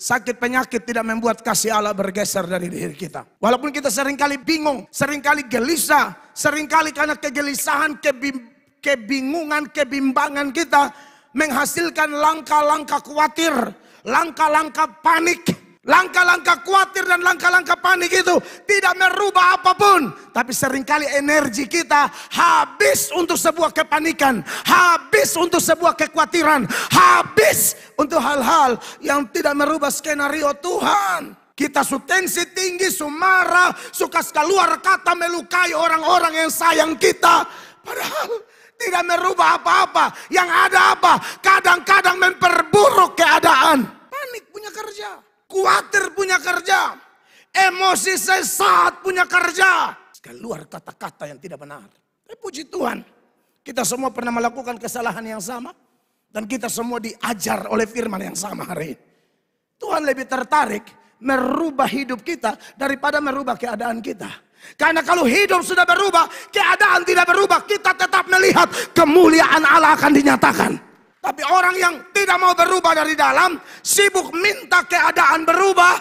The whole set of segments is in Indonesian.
sakit penyakit tidak membuat kasih Allah bergeser dari diri kita. Walaupun kita seringkali bingung, seringkali gelisah, seringkali karena kegelisahan, kebingungan, kebimbangan kita menghasilkan langkah-langkah khawatir, langkah-langkah panik, Langkah-langkah khawatir dan langkah-langkah panik itu tidak merubah apapun. Tapi seringkali energi kita habis untuk sebuah kepanikan. Habis untuk sebuah kekhawatiran. Habis untuk hal-hal yang tidak merubah skenario Tuhan. Kita su tensi tinggi, su marah, suka keluar kata melukai orang-orang yang sayang kita. Padahal tidak merubah apa-apa. Yang ada apa? Kadang-kadang memperburuk keadaan. Panik punya kerja. Kuatir punya kerja, emosi sesat punya kerja. Keluar kata-kata yang tidak benar. Tapi eh, puji Tuhan, kita semua pernah melakukan kesalahan yang sama. Dan kita semua diajar oleh firman yang sama hari ini. Tuhan lebih tertarik merubah hidup kita daripada merubah keadaan kita. Karena kalau hidup sudah berubah, keadaan tidak berubah, kita tetap melihat kemuliaan Allah akan dinyatakan. Tapi orang yang tidak mau berubah dari dalam, sibuk minta keadaan berubah,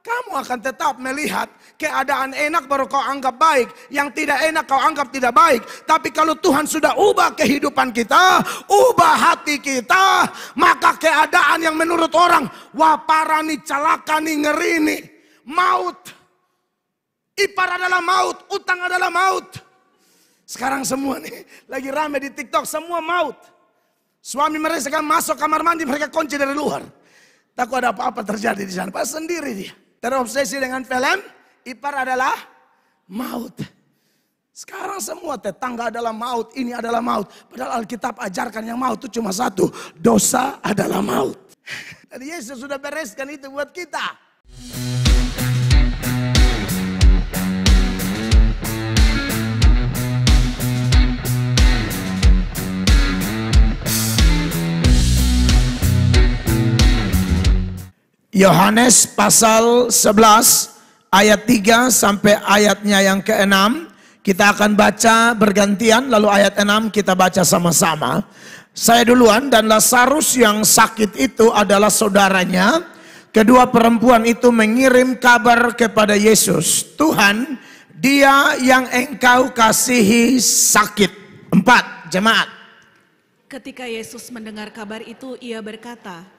kamu akan tetap melihat keadaan enak baru kau anggap baik, yang tidak enak kau anggap tidak baik. Tapi kalau Tuhan sudah ubah kehidupan kita, ubah hati kita, maka keadaan yang menurut orang, wah parah nih, celaka nih, ngeri nih, maut. Ipar adalah maut, utang adalah maut. Sekarang semua nih lagi rame di TikTok semua maut. Suami mereka masuk kamar mandi, mereka kunci dari luar. Takut ada apa-apa terjadi di sana. Pas sendiri dia. Terobsesi dengan film, ipar adalah maut. Sekarang semua tetangga adalah maut, ini adalah maut. Padahal Alkitab ajarkan yang maut itu cuma satu. Dosa adalah maut. Dan Yesus sudah bereskan itu buat kita. Yohanes pasal 11 ayat 3 sampai ayatnya yang ke-6. Kita akan baca bergantian lalu ayat 6 kita baca sama-sama. Saya duluan dan Lazarus yang sakit itu adalah saudaranya. Kedua perempuan itu mengirim kabar kepada Yesus. Tuhan dia yang engkau kasihi sakit. Empat, jemaat. Ketika Yesus mendengar kabar itu, ia berkata,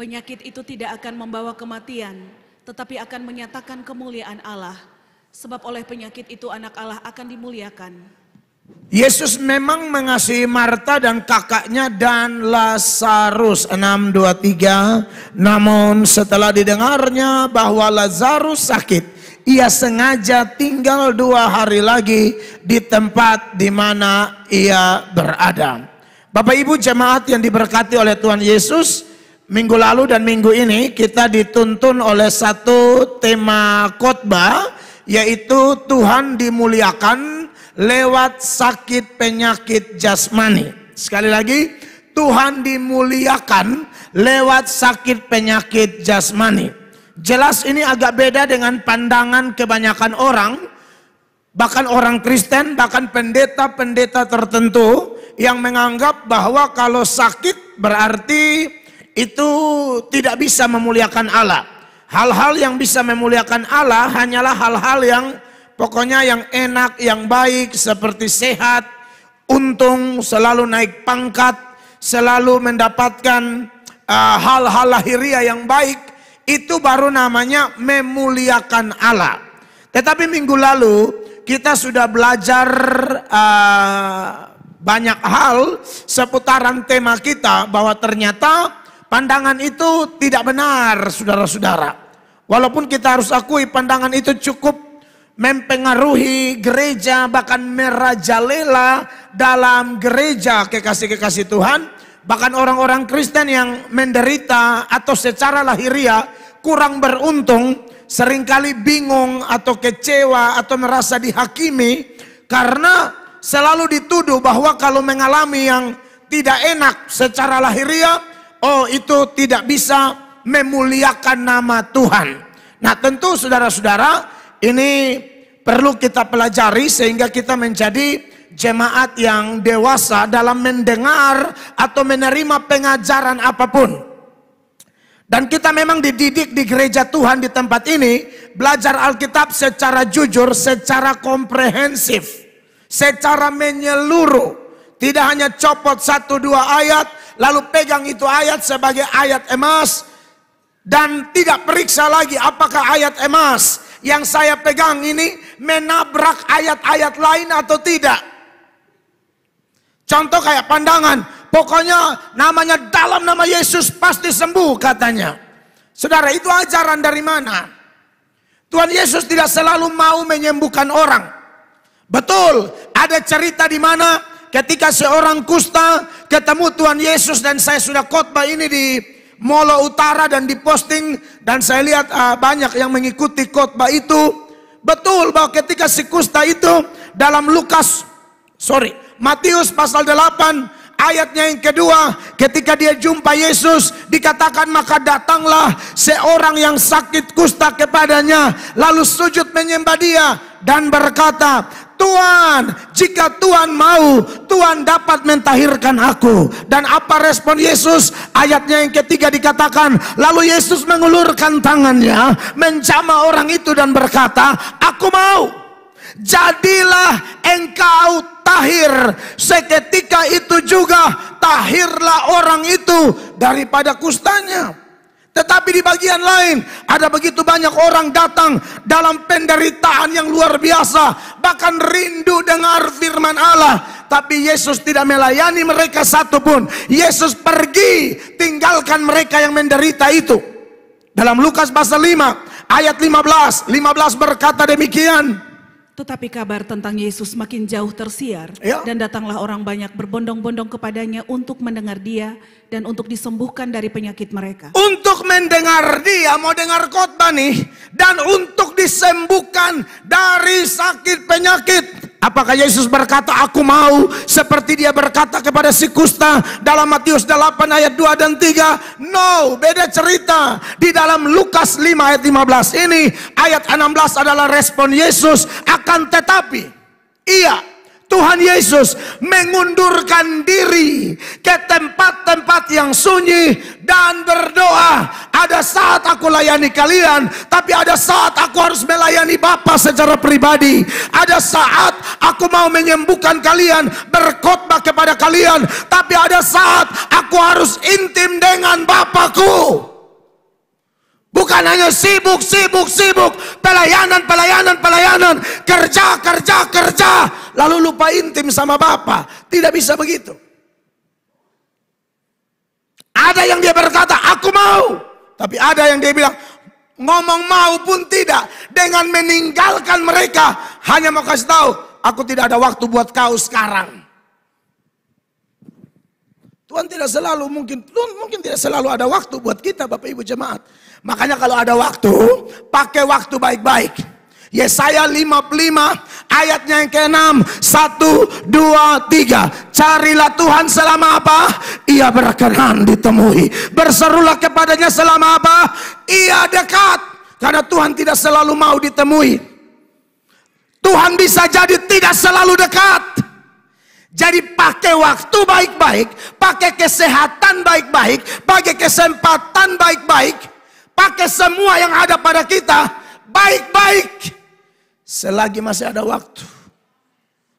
Penyakit itu tidak akan membawa kematian, tetapi akan menyatakan kemuliaan Allah. Sebab oleh penyakit itu anak Allah akan dimuliakan. Yesus memang mengasihi Marta dan kakaknya dan Lazarus 623 namun setelah didengarnya bahwa Lazarus sakit ia sengaja tinggal dua hari lagi di tempat di mana ia berada Bapak Ibu jemaat yang diberkati oleh Tuhan Yesus Minggu lalu dan minggu ini kita dituntun oleh satu tema khotbah yaitu Tuhan dimuliakan lewat sakit penyakit jasmani. Sekali lagi, Tuhan dimuliakan lewat sakit penyakit jasmani. Jelas ini agak beda dengan pandangan kebanyakan orang, bahkan orang Kristen, bahkan pendeta-pendeta tertentu yang menganggap bahwa kalau sakit berarti itu tidak bisa memuliakan Allah. Hal-hal yang bisa memuliakan Allah hanyalah hal-hal yang pokoknya yang enak, yang baik, seperti sehat, untung, selalu naik pangkat, selalu mendapatkan ah, hal-hal uh, lahiriah yang baik. Itu baru namanya memuliakan Allah. Tetapi minggu lalu kita sudah belajar uh, banyak hal seputaran tema kita bahwa ternyata Pandangan itu tidak benar, saudara-saudara. Walaupun kita harus akui pandangan itu cukup mempengaruhi gereja, bahkan merajalela dalam gereja kekasih-kekasih Tuhan. Bahkan orang-orang Kristen yang menderita atau secara lahiriah kurang beruntung, seringkali bingung atau kecewa atau merasa dihakimi karena selalu dituduh bahwa kalau mengalami yang tidak enak secara lahiriah oh itu tidak bisa memuliakan nama Tuhan. Nah tentu saudara-saudara ini perlu kita pelajari sehingga kita menjadi jemaat yang dewasa dalam mendengar atau menerima pengajaran apapun. Dan kita memang dididik di gereja Tuhan di tempat ini belajar Alkitab secara jujur, secara komprehensif, secara menyeluruh. Tidak hanya copot satu dua ayat, lalu pegang itu ayat sebagai ayat emas dan tidak periksa lagi apakah ayat emas yang saya pegang ini menabrak ayat-ayat lain atau tidak. Contoh kayak pandangan, pokoknya namanya dalam nama Yesus pasti sembuh katanya. Saudara itu ajaran dari mana? Tuhan Yesus tidak selalu mau menyembuhkan orang. Betul, ada cerita di mana ketika seorang kusta ketemu Tuhan Yesus dan saya sudah khotbah ini di Molo Utara dan diposting dan saya lihat uh, banyak yang mengikuti khotbah itu. Betul bahwa ketika si kusta itu dalam Lukas sorry, Matius pasal 8 Ayatnya yang kedua, ketika dia jumpa Yesus, dikatakan maka datanglah seorang yang sakit kusta kepadanya, lalu sujud menyembah dia dan berkata, Tuhan, jika Tuhan mau, Tuhan dapat mentahirkan aku. Dan apa respon Yesus? Ayatnya yang ketiga dikatakan, lalu Yesus mengulurkan tangannya, menjama orang itu dan berkata, aku mau. Jadilah engkau tahir. Seketika itu juga tahirlah orang itu daripada kustanya. Tetapi di bagian lain ada begitu banyak orang datang dalam penderitaan yang luar biasa. Bahkan rindu dengar firman Allah. Tapi Yesus tidak melayani mereka satupun. Yesus pergi tinggalkan mereka yang menderita itu. Dalam Lukas pasal 5 ayat 15. 15 berkata demikian. Tetapi kabar tentang Yesus makin jauh tersiar ya. dan datanglah orang banyak berbondong-bondong kepadanya untuk mendengar dia dan untuk disembuhkan dari penyakit mereka. Untuk mendengar dia, mau dengar khotbah nih dan untuk disembuhkan dari sakit penyakit. Apakah Yesus berkata, aku mau seperti dia berkata kepada si kusta dalam Matius 8 ayat 2 dan 3? No, beda cerita. Di dalam Lukas 5 ayat 15 ini, ayat 16 adalah respon Yesus. Akan tetapi, Ia Tuhan Yesus mengundurkan diri ke tempat-tempat yang sunyi dan berdoa. Ada saat aku layani kalian, tapi ada saat aku harus melayani Bapa secara pribadi. Ada saat aku mau menyembuhkan kalian, berkhotbah kepada kalian, tapi ada saat aku harus intim dengan Bapakku. Bukan hanya sibuk, sibuk, sibuk, pelayanan, pelayanan, pelayanan, kerja, kerja, kerja, lalu lupa intim sama Bapak. Tidak bisa begitu. Ada yang dia berkata, aku mau. Tapi ada yang dia bilang, ngomong mau pun tidak. Dengan meninggalkan mereka, hanya mau kasih tahu, aku tidak ada waktu buat kau sekarang. Tuhan tidak selalu mungkin, Tuhan mungkin tidak selalu ada waktu buat kita Bapak Ibu Jemaat. Makanya kalau ada waktu, pakai waktu baik-baik. Yesaya 55 ayatnya yang ke-6 1, 2, 3 Carilah Tuhan selama apa? Ia berkenan ditemui Berserulah kepadanya selama apa? Ia dekat Karena Tuhan tidak selalu mau ditemui Tuhan bisa jadi tidak selalu dekat jadi pakai waktu baik-baik, pakai kesehatan baik-baik, pakai kesempatan baik-baik pakai semua yang ada pada kita baik-baik selagi masih ada waktu.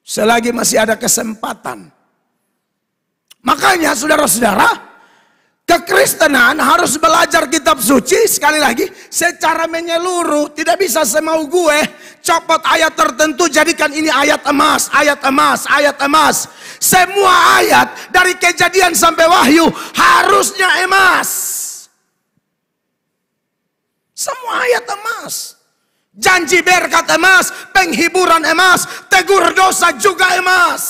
Selagi masih ada kesempatan. Makanya saudara-saudara, kekristenan harus belajar kitab suci sekali lagi secara menyeluruh, tidak bisa semau gue copot ayat tertentu jadikan ini ayat emas, ayat emas, ayat emas. Semua ayat dari kejadian sampai wahyu harusnya emas. Semua ayat emas. Janji berkat emas, penghiburan emas, tegur dosa juga emas.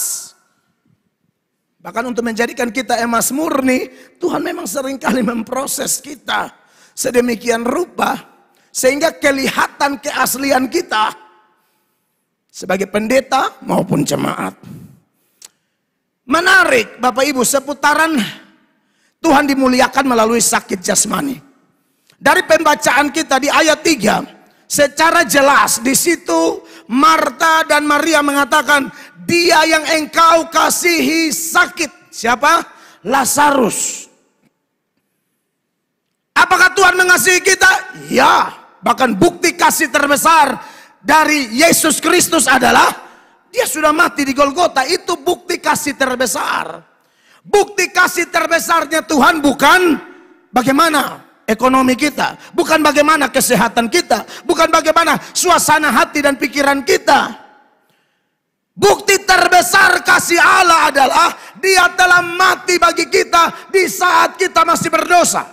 Bahkan untuk menjadikan kita emas murni, Tuhan memang seringkali memproses kita sedemikian rupa sehingga kelihatan keaslian kita sebagai pendeta maupun jemaat. Menarik Bapak Ibu seputaran Tuhan dimuliakan melalui sakit jasmani. Dari pembacaan kita di ayat 3, secara jelas di situ Marta dan Maria mengatakan, "Dia yang engkau kasihi sakit." Siapa? Lazarus. Apakah Tuhan mengasihi kita? Ya, bahkan bukti kasih terbesar dari Yesus Kristus adalah dia sudah mati di Golgota. Itu bukti kasih terbesar. Bukti kasih terbesarnya Tuhan bukan bagaimana ekonomi kita, bukan bagaimana kesehatan kita, bukan bagaimana suasana hati dan pikiran kita. Bukti terbesar kasih Allah adalah Dia telah mati bagi kita di saat kita masih berdosa.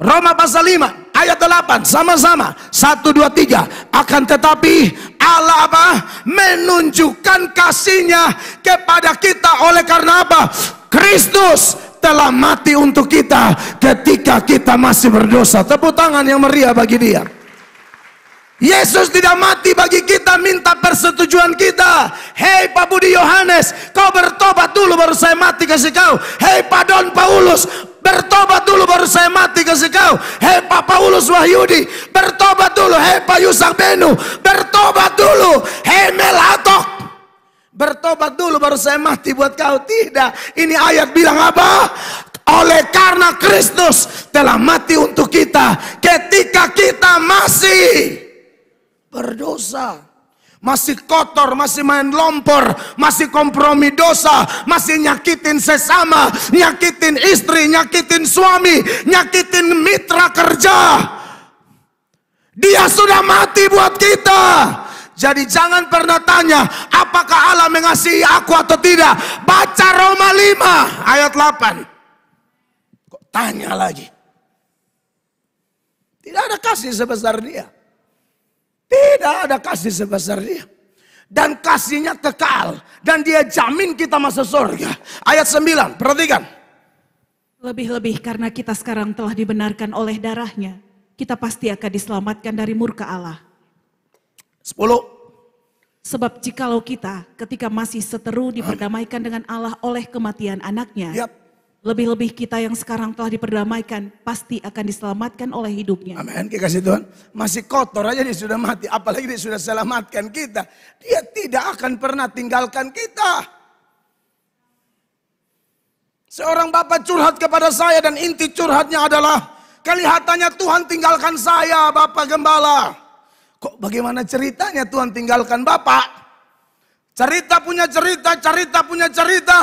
Roma pasal 5 ayat 8 sama-sama 1 2 3 akan tetapi Allah apa menunjukkan kasihnya kepada kita oleh karena apa Kristus telah mati untuk kita ketika kita masih berdosa. Tepuk tangan yang meriah bagi dia. Yesus tidak mati bagi kita minta persetujuan kita. Hei Pak Budi Yohanes, kau bertobat dulu baru saya mati kasih kau. Hei Pak Don Paulus, bertobat dulu baru saya mati kasih kau. Hei Pak Paulus Wahyudi, bertobat dulu. Hei Pak Yusak Benu, bertobat dulu. Hei Melatok, Bertobat dulu baru saya mati buat kau. Tidak. Ini ayat bilang apa? Oleh karena Kristus telah mati untuk kita. Ketika kita masih berdosa. Masih kotor, masih main lompor, masih kompromi dosa, masih nyakitin sesama, nyakitin istri, nyakitin suami, nyakitin mitra kerja. Dia sudah mati buat kita. Jadi jangan pernah tanya apakah Allah mengasihi aku atau tidak? Baca Roma 5 ayat 8. Kok tanya lagi? Tidak ada kasih sebesar dia. Tidak ada kasih sebesar dia. Dan kasihnya kekal. Dan dia jamin kita masuk surga. Ayat 9, perhatikan. Lebih-lebih karena kita sekarang telah dibenarkan oleh darahnya. Kita pasti akan diselamatkan dari murka Allah. 10. Sebab jikalau kita ketika masih seteru diperdamaikan dengan Allah oleh kematian anaknya, yep. lebih-lebih kita yang sekarang telah diperdamaikan pasti akan diselamatkan oleh hidupnya. Amin. Kasih Tuhan. Masih kotor aja dia sudah mati, apalagi dia sudah selamatkan kita. Dia tidak akan pernah tinggalkan kita. Seorang bapak curhat kepada saya dan inti curhatnya adalah kelihatannya Tuhan tinggalkan saya, Bapak Gembala. Kok bagaimana ceritanya Tuhan tinggalkan Bapak? Cerita punya cerita, cerita punya cerita.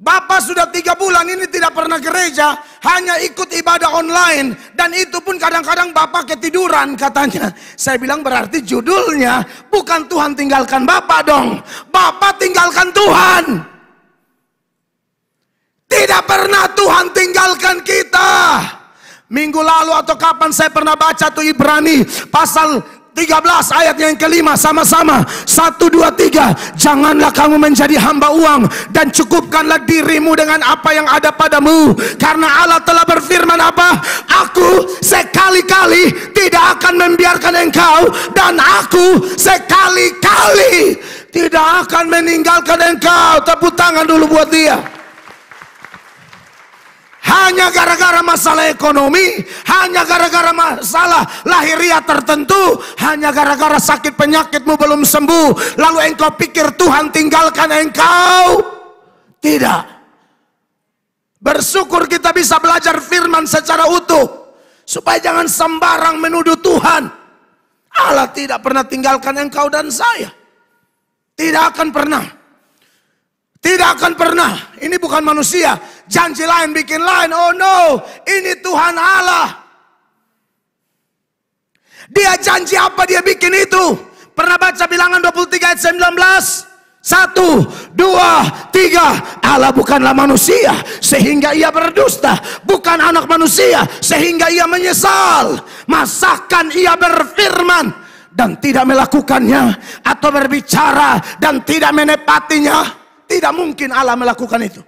Bapak sudah tiga bulan ini tidak pernah gereja, hanya ikut ibadah online. Dan itu pun kadang-kadang Bapak ketiduran katanya. Saya bilang berarti judulnya bukan Tuhan tinggalkan Bapak dong. Bapak tinggalkan Tuhan. Tidak pernah Tuhan tinggalkan kita. Minggu lalu atau kapan saya pernah baca tuh Ibrani pasal 13 ayat yang kelima sama-sama 1, 2, 3 Janganlah kamu menjadi hamba uang Dan cukupkanlah dirimu dengan apa yang ada padamu Karena Allah telah berfirman apa? Aku sekali-kali tidak akan membiarkan engkau Dan aku sekali-kali tidak akan meninggalkan engkau Tepuk tangan dulu buat dia hanya gara-gara masalah ekonomi, hanya gara-gara masalah lahiria tertentu, hanya gara-gara sakit penyakitmu belum sembuh, lalu engkau pikir Tuhan tinggalkan engkau? Tidak. Bersyukur kita bisa belajar firman secara utuh, supaya jangan sembarang menuduh Tuhan. Allah tidak pernah tinggalkan engkau dan saya. Tidak akan pernah. Tidak akan pernah. Ini bukan manusia. Janji lain bikin lain. Oh no. Ini Tuhan Allah. Dia janji apa dia bikin itu. Pernah baca bilangan 23 ayat 19? Satu, dua, tiga. Allah bukanlah manusia sehingga ia berdusta. Bukan anak manusia sehingga ia menyesal. Masakan ia berfirman dan tidak melakukannya. Atau berbicara dan tidak menepatinya. Tidak mungkin Allah melakukan itu.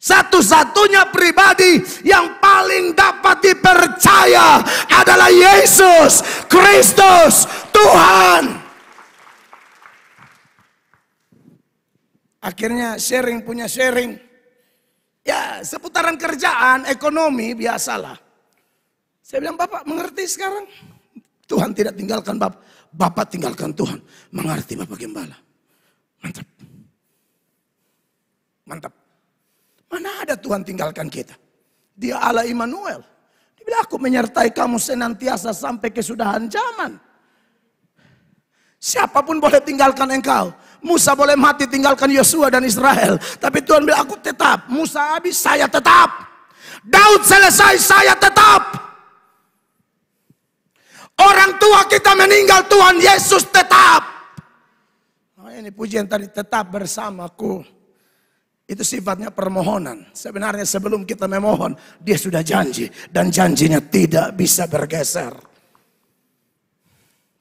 Satu-satunya pribadi yang paling dapat dipercaya adalah Yesus Kristus, Tuhan. Akhirnya sharing punya sharing. Ya, seputaran kerjaan, ekonomi biasalah. Saya bilang, "Bapak, mengerti sekarang?" Tuhan tidak tinggalkan Bapak, Bapak tinggalkan Tuhan. Mengerti Bapak Gembala. Mantap. Mantap. Mana ada Tuhan tinggalkan kita? Dia Allah Immanuel. Dia bilang, aku menyertai kamu senantiasa sampai kesudahan zaman. Siapapun boleh tinggalkan engkau. Musa boleh mati tinggalkan Yosua dan Israel. Tapi Tuhan bilang, aku tetap. Musa habis, saya tetap. Daud selesai, saya tetap. Orang tua kita meninggal, Tuhan Yesus tetap ini pujian tadi tetap bersamaku. Itu sifatnya permohonan. Sebenarnya sebelum kita memohon, dia sudah janji. Dan janjinya tidak bisa bergeser.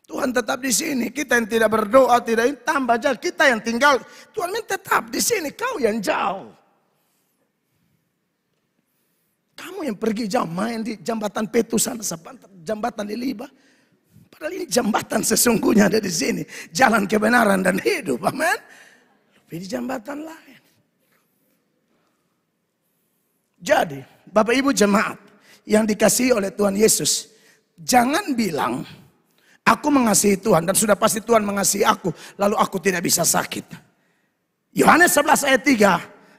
Tuhan tetap di sini. Kita yang tidak berdoa, tidak ini tambah jauh kita yang tinggal. Tuhan tetap di sini. Kau yang jauh. Kamu yang pergi jauh main di jembatan Petusan, jambatan jembatan Liliba. Padahal ini jembatan sesungguhnya ada di sini. Jalan kebenaran dan hidup. Amin. Tapi di jembatan lain. Jadi, Bapak Ibu jemaat yang dikasihi oleh Tuhan Yesus. Jangan bilang, aku mengasihi Tuhan dan sudah pasti Tuhan mengasihi aku. Lalu aku tidak bisa sakit. Yohanes 11 ayat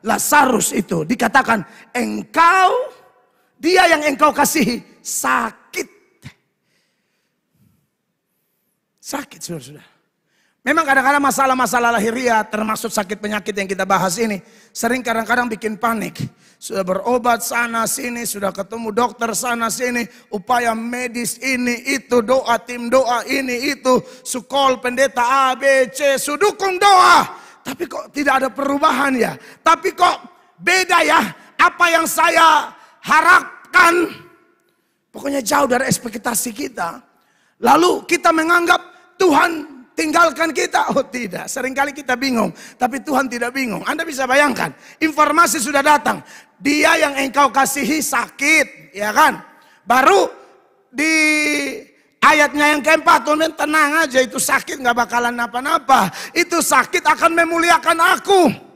3. Lazarus itu dikatakan, engkau, dia yang engkau kasihi, sakit. Sakit sudah-sudah. Memang kadang-kadang masalah-masalah lahiriah termasuk sakit penyakit yang kita bahas ini sering kadang-kadang bikin panik. Sudah berobat sana sini, sudah ketemu dokter sana sini, upaya medis ini itu, doa tim doa ini itu, sukol pendeta A B C, sudukung doa. Tapi kok tidak ada perubahan ya? Tapi kok beda ya? Apa yang saya harapkan pokoknya jauh dari ekspektasi kita. Lalu kita menganggap Tuhan tinggalkan kita? Oh tidak, seringkali kita bingung. Tapi Tuhan tidak bingung. Anda bisa bayangkan, informasi sudah datang. Dia yang engkau kasihi sakit, ya kan? Baru di ayatnya yang keempat, Tuhan oh, tenang aja itu sakit gak bakalan apa-apa. Itu sakit akan memuliakan aku.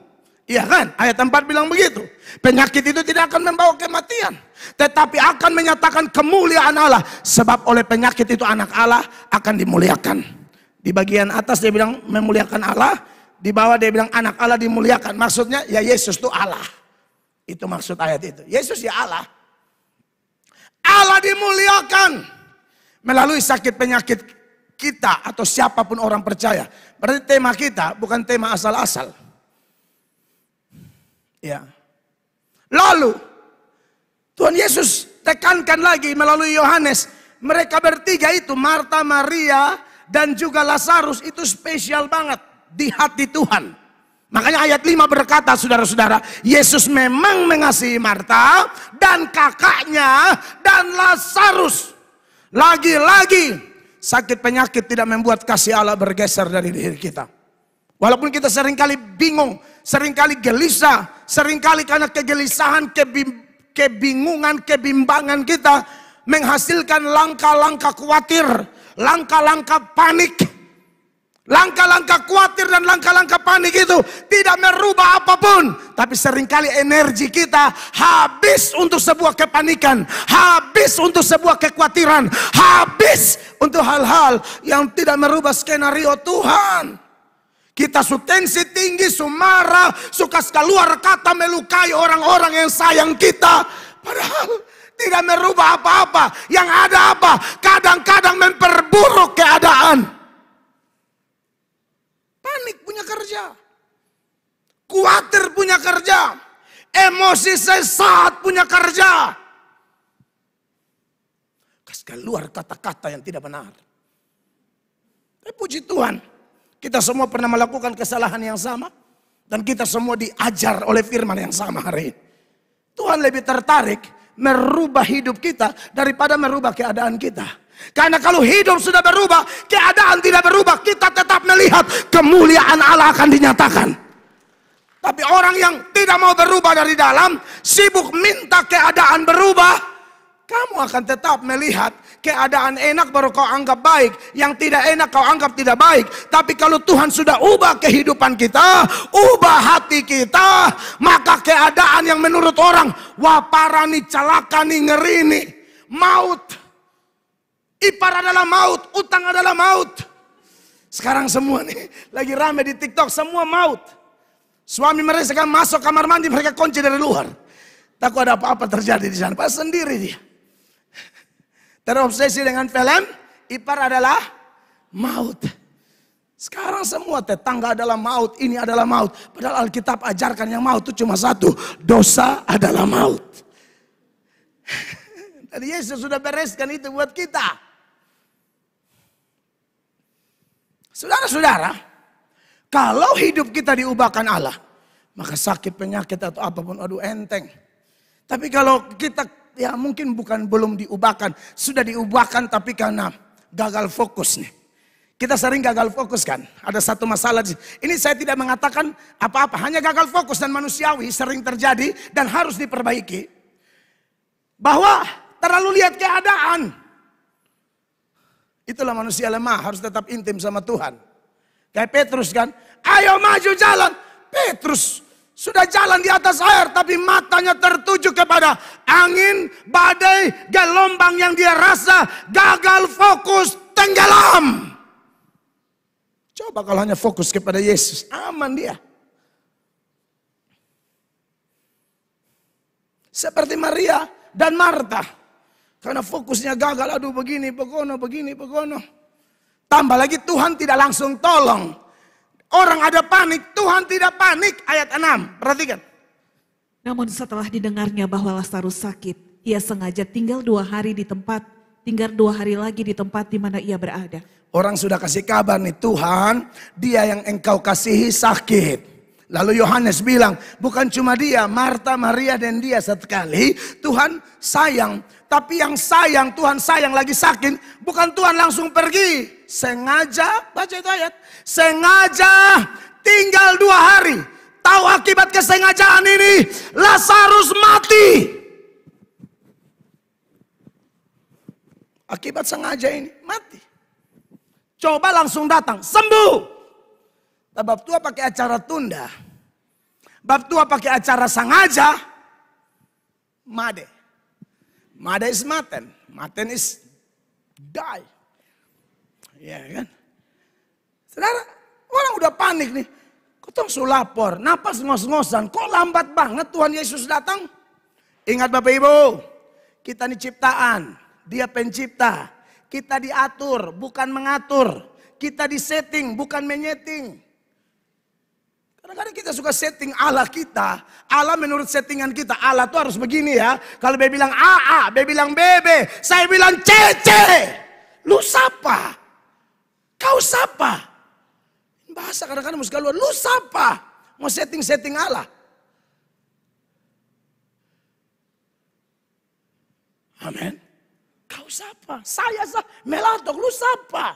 Iya kan? Ayat 4 bilang begitu. Penyakit itu tidak akan membawa kematian. Tetapi akan menyatakan kemuliaan Allah. Sebab oleh penyakit itu anak Allah akan dimuliakan. Di bagian atas dia bilang memuliakan Allah. Di bawah dia bilang anak Allah dimuliakan. Maksudnya ya Yesus itu Allah. Itu maksud ayat itu. Yesus ya Allah. Allah dimuliakan. Melalui sakit penyakit kita atau siapapun orang percaya. Berarti tema kita bukan tema asal-asal. Ya. Lalu Tuhan Yesus tekankan lagi melalui Yohanes, mereka bertiga itu Marta, Maria dan juga Lazarus itu spesial banget di hati Tuhan. Makanya ayat 5 berkata saudara-saudara, Yesus memang mengasihi Marta dan kakaknya dan Lazarus. Lagi-lagi sakit penyakit tidak membuat kasih Allah bergeser dari diri kita. Walaupun kita seringkali bingung seringkali gelisah, seringkali karena kegelisahan, kebingungan, kebimbangan kita menghasilkan langkah-langkah khawatir, langkah-langkah panik. Langkah-langkah khawatir dan langkah-langkah panik itu tidak merubah apapun. Tapi seringkali energi kita habis untuk sebuah kepanikan. Habis untuk sebuah kekhawatiran. Habis untuk hal-hal yang tidak merubah skenario Tuhan. Kita su tensi tinggi, su marah, suka keluar kata melukai orang-orang yang sayang kita. Padahal tidak merubah apa-apa. Yang ada apa? Kadang-kadang memperburuk keadaan. Panik punya kerja. Kuatir punya kerja. Emosi sesat punya kerja. Kas keluar kata-kata yang tidak benar. Tapi puji Tuhan, kita semua pernah melakukan kesalahan yang sama. Dan kita semua diajar oleh firman yang sama hari ini. Tuhan lebih tertarik merubah hidup kita daripada merubah keadaan kita. Karena kalau hidup sudah berubah, keadaan tidak berubah, kita tetap melihat kemuliaan Allah akan dinyatakan. Tapi orang yang tidak mau berubah dari dalam, sibuk minta keadaan berubah, kamu akan tetap melihat keadaan enak baru kau anggap baik, yang tidak enak kau anggap tidak baik. Tapi kalau Tuhan sudah ubah kehidupan kita, ubah hati kita, maka keadaan yang menurut orang, wah parah nih, celaka nih, ngeri nih, maut. Ipar adalah maut, utang adalah maut. Sekarang semua nih, lagi rame di TikTok, semua maut. Suami mereka masuk kamar mandi, mereka kunci dari luar. Takut ada apa-apa terjadi di sana. Pas sendiri dia terobsesi dengan film, ipar adalah maut. Sekarang semua tetangga adalah maut, ini adalah maut. Padahal Alkitab ajarkan yang maut itu cuma satu, dosa adalah maut. Tadi Yesus sudah bereskan itu buat kita. Saudara-saudara, kalau hidup kita diubahkan Allah, maka sakit, penyakit atau apapun, aduh enteng. Tapi kalau kita ya mungkin bukan belum diubahkan, sudah diubahkan tapi karena gagal fokus nih. Kita sering gagal fokus kan? Ada satu masalah. Ini saya tidak mengatakan apa-apa, hanya gagal fokus dan manusiawi sering terjadi dan harus diperbaiki. Bahwa terlalu lihat keadaan. Itulah manusia lemah, harus tetap intim sama Tuhan. Kayak Petrus kan, ayo maju jalan. Petrus sudah jalan di atas air tapi matanya tertuju kepada angin, badai, gelombang yang dia rasa gagal fokus, tenggelam. Coba kalau hanya fokus kepada Yesus, aman dia. Seperti Maria dan Marta. Karena fokusnya gagal, aduh begini, begono, begini, begono. Tambah lagi Tuhan tidak langsung tolong. Orang ada panik, Tuhan tidak panik. Ayat 6, perhatikan. Namun setelah didengarnya bahwa Lazarus sakit, ia sengaja tinggal dua hari di tempat, tinggal dua hari lagi di tempat di mana ia berada. Orang sudah kasih kabar nih Tuhan, dia yang engkau kasihi sakit. Lalu Yohanes bilang, bukan cuma dia, Marta, Maria dan dia sekali. Tuhan sayang, tapi yang sayang, Tuhan sayang lagi sakit. Bukan Tuhan langsung pergi. Sengaja, baca itu ayat. Sengaja tinggal dua hari. Tahu akibat kesengajaan ini, Lazarus mati. Akibat sengaja ini, mati. Coba langsung datang, sembuh. Nah, bab tua pakai acara tunda. Bab tua pakai acara sengaja. Made. Made is maten. Maten is die. Ya yeah, kan? Saudara, orang udah panik nih. Kok tuh lapor, napas ngos-ngosan, kok lambat banget Tuhan Yesus datang? Ingat Bapak Ibu, kita ini ciptaan, dia pencipta. Kita diatur, bukan mengatur. Kita disetting, bukan menyeting. Kadang-kadang kita suka setting Allah kita. Allah menurut settingan kita. Allah tuh harus begini ya. Kalau B bilang A, A. B bilang B, B. Saya bilang C, C. Lu siapa? Kau siapa? Bahasa kadang-kadang mesti keluar. Lu siapa? Mau setting-setting Allah. Amin. Kau siapa? Saya siapa? Melatok, lu siapa?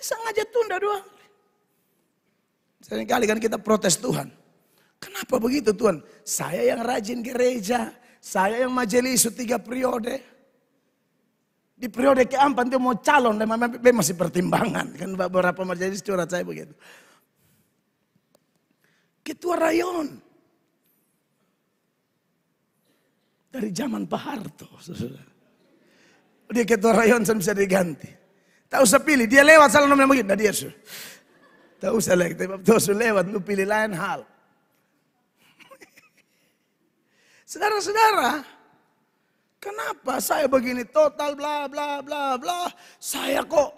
Sengaja tunda dua. kali kan kita protes Tuhan. Kenapa begitu Tuhan? Saya yang rajin gereja. Saya yang majelis tiga periode di periode keempat dia mau calon memang masih pertimbangan kan beberapa majelis curhat saya begitu ketua rayon dari zaman Pak Harto dia ketua rayon saya bisa diganti tak usah pilih dia lewat salah nomor begitu nah dia sudah tak usah lagi tapi dosa lewat lu pilih lain hal saudara-saudara Kenapa saya begini total bla bla bla bla. Saya kok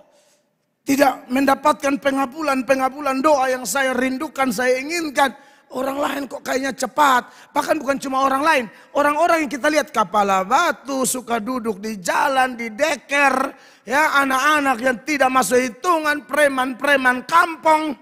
tidak mendapatkan pengabulan-pengabulan doa yang saya rindukan, saya inginkan. Orang lain kok kayaknya cepat. Bahkan bukan cuma orang lain. Orang-orang yang kita lihat kepala batu, suka duduk di jalan, di deker. Ya anak-anak yang tidak masuk hitungan, preman-preman kampung.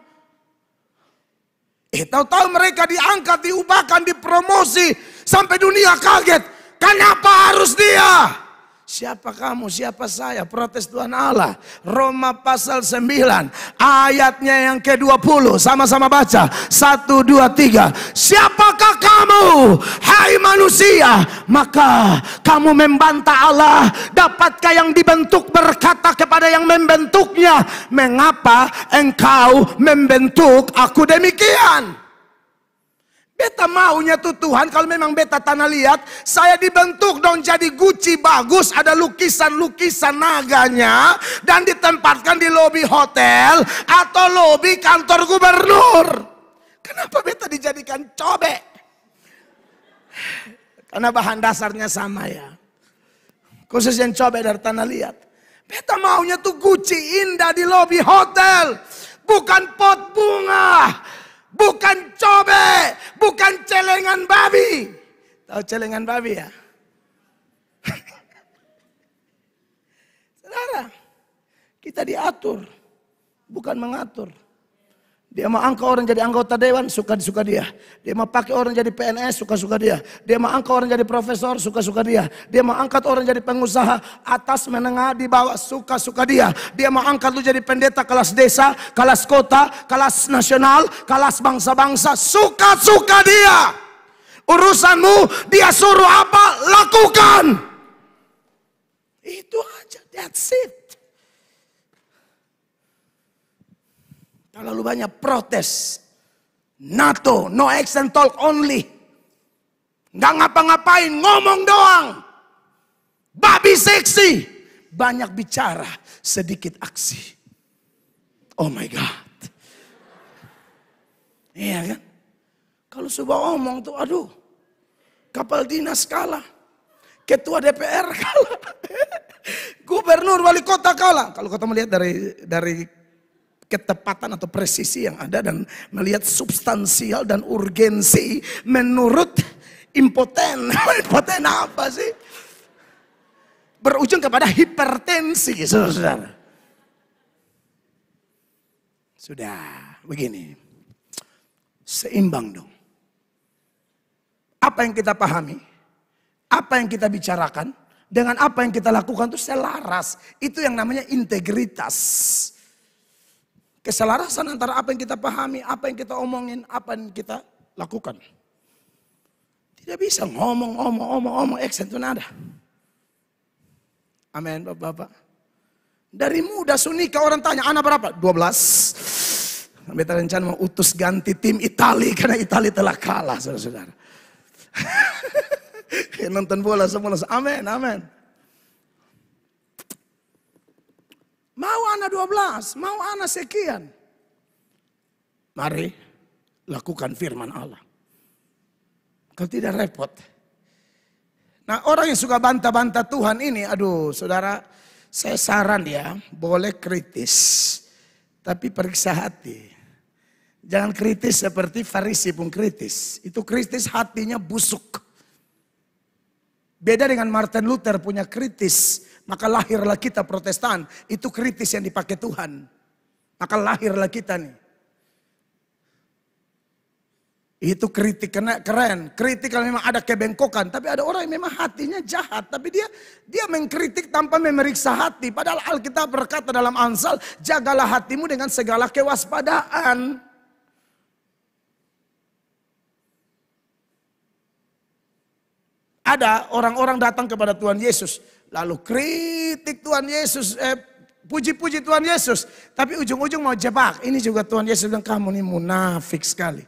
Eh tahu-tahu mereka diangkat, diubahkan, dipromosi. Sampai dunia kaget. Kenapa harus dia? Siapa kamu, siapa saya? Protes Tuhan Allah. Roma pasal 9 ayatnya yang ke-20. Sama-sama baca. satu dua tiga. Siapakah kamu, hai manusia? Maka kamu membantah Allah, dapatkah yang dibentuk berkata kepada yang membentuknya, mengapa engkau membentuk aku demikian? Beta maunya tuh Tuhan kalau memang beta tanah liat, saya dibentuk dong jadi guci bagus, ada lukisan-lukisan naganya, dan ditempatkan di lobi hotel atau lobi kantor gubernur. Kenapa beta dijadikan cobek? Karena bahan dasarnya sama ya. Khusus yang cobek dari tanah liat. Beta maunya tuh guci indah di lobi hotel, bukan pot bunga bukan cobe, bukan celengan babi. Tahu celengan babi ya? Saudara, kita diatur, bukan mengatur. Dia mau angka orang jadi anggota dewan, suka-suka dia. Dia mau pakai orang jadi PNS, suka-suka dia. Dia mau angka orang jadi profesor, suka-suka dia. Dia mau angkat orang jadi pengusaha, atas, menengah, di bawah, suka-suka dia. Dia mau angkat lu jadi pendeta kelas desa, kelas kota, kelas nasional, kelas bangsa-bangsa, suka-suka dia. Urusanmu, dia suruh apa, lakukan. Itu aja, that's it. Terlalu banyak protes. NATO, no action talk only. Nggak ngapa-ngapain, ngomong doang. Babi seksi. Banyak bicara, sedikit aksi. Oh my God. Iya kan? Kalau sebuah omong tuh, aduh. Kapal dinas kalah. Ketua DPR kalah. Gubernur wali kota kalah. Kalau kota melihat dari dari ketepatan atau presisi yang ada dan melihat substansial dan urgensi menurut impoten. impoten apa sih? Berujung kepada hipertensi, saudara-saudara. Sudah, begini. Seimbang dong. Apa yang kita pahami, apa yang kita bicarakan, dengan apa yang kita lakukan itu selaras. Itu yang namanya integritas keselarasan antara apa yang kita pahami, apa yang kita omongin, apa yang kita lakukan. Tidak bisa ngomong, ngomong, ngomong, ngomong, eksen itu nada. Amin, Bapak-Bapak. Dari muda Sunika orang tanya, anak berapa? 12. Beta rencana mau utus ganti tim Itali karena Itali telah kalah, saudara-saudara. Nonton bola semua langsung, amin, amin. Mau anak 12, mau anak sekian. Mari lakukan firman Allah. Kalau tidak repot. Nah orang yang suka banta banta Tuhan ini, aduh saudara, saya saran ya, boleh kritis. Tapi periksa hati. Jangan kritis seperti Farisi pun kritis. Itu kritis hatinya busuk. Beda dengan Martin Luther punya kritis maka lahirlah kita protestan. Itu kritis yang dipakai Tuhan. Maka lahirlah kita nih. Itu kritik kena keren. Kritik kalau memang ada kebengkokan. Tapi ada orang yang memang hatinya jahat. Tapi dia dia mengkritik tanpa memeriksa hati. Padahal Alkitab berkata dalam Amsal. Jagalah hatimu dengan segala kewaspadaan. Ada orang-orang datang kepada Tuhan Yesus. Lalu kritik Tuhan Yesus, puji eh, puji-puji Tuhan Yesus. Tapi ujung-ujung mau jebak. Ini juga Tuhan Yesus bilang kamu ini munafik sekali.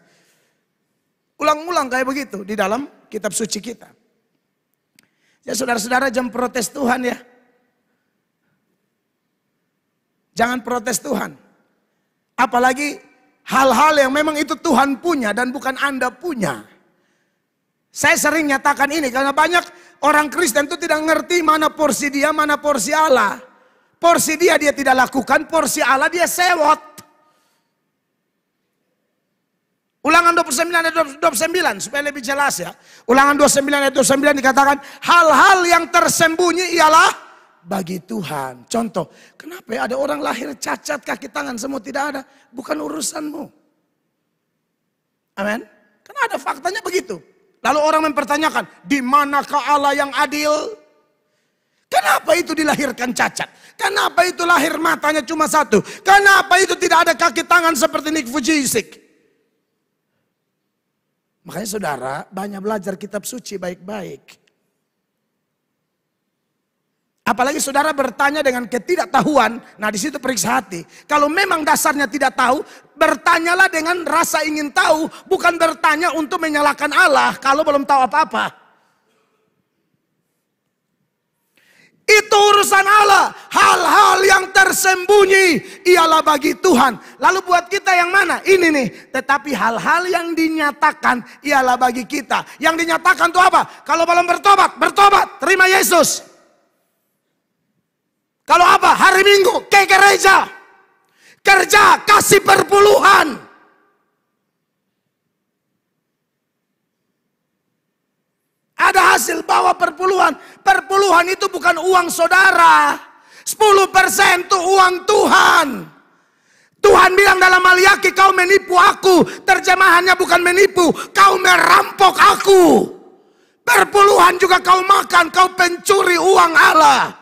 Ulang-ulang kayak begitu di dalam kitab suci kita. Ya saudara-saudara jangan protes Tuhan ya. Jangan protes Tuhan. Apalagi hal-hal yang memang itu Tuhan punya dan bukan Anda punya. Saya sering nyatakan ini karena banyak Orang Kristen itu tidak ngerti mana porsi dia, mana porsi Allah. Porsi dia dia tidak lakukan, porsi Allah dia sewot. Ulangan 29 ayat 29 supaya lebih jelas ya. Ulangan 29 ayat 29 dikatakan hal-hal yang tersembunyi ialah bagi Tuhan. Contoh, kenapa ya ada orang lahir cacat kaki tangan semua tidak ada? Bukan urusanmu. Amen? Karena ada faktanya begitu. Lalu orang mempertanyakan, di manakah Allah yang adil? Kenapa itu dilahirkan cacat? Kenapa itu lahir matanya cuma satu? Kenapa itu tidak ada kaki tangan seperti Nick Fujisik? Makanya saudara, banyak belajar kitab suci baik-baik. Apalagi saudara bertanya dengan ketidaktahuan, nah di situ periksa hati. Kalau memang dasarnya tidak tahu, bertanyalah dengan rasa ingin tahu, bukan bertanya untuk menyalahkan Allah kalau belum tahu apa-apa. Itu urusan Allah. Hal-hal yang tersembunyi ialah bagi Tuhan. Lalu buat kita yang mana? Ini nih. Tetapi hal-hal yang dinyatakan ialah bagi kita. Yang dinyatakan itu apa? Kalau belum bertobat, bertobat, terima Yesus. Kalau apa? Hari Minggu ke gereja. Kerja kasih perpuluhan. Ada hasil bawa perpuluhan. Perpuluhan itu bukan uang saudara. 10% itu uang Tuhan. Tuhan bilang dalam Maliaki kau menipu aku. Terjemahannya bukan menipu. Kau merampok aku. Perpuluhan juga kau makan. Kau pencuri uang Allah.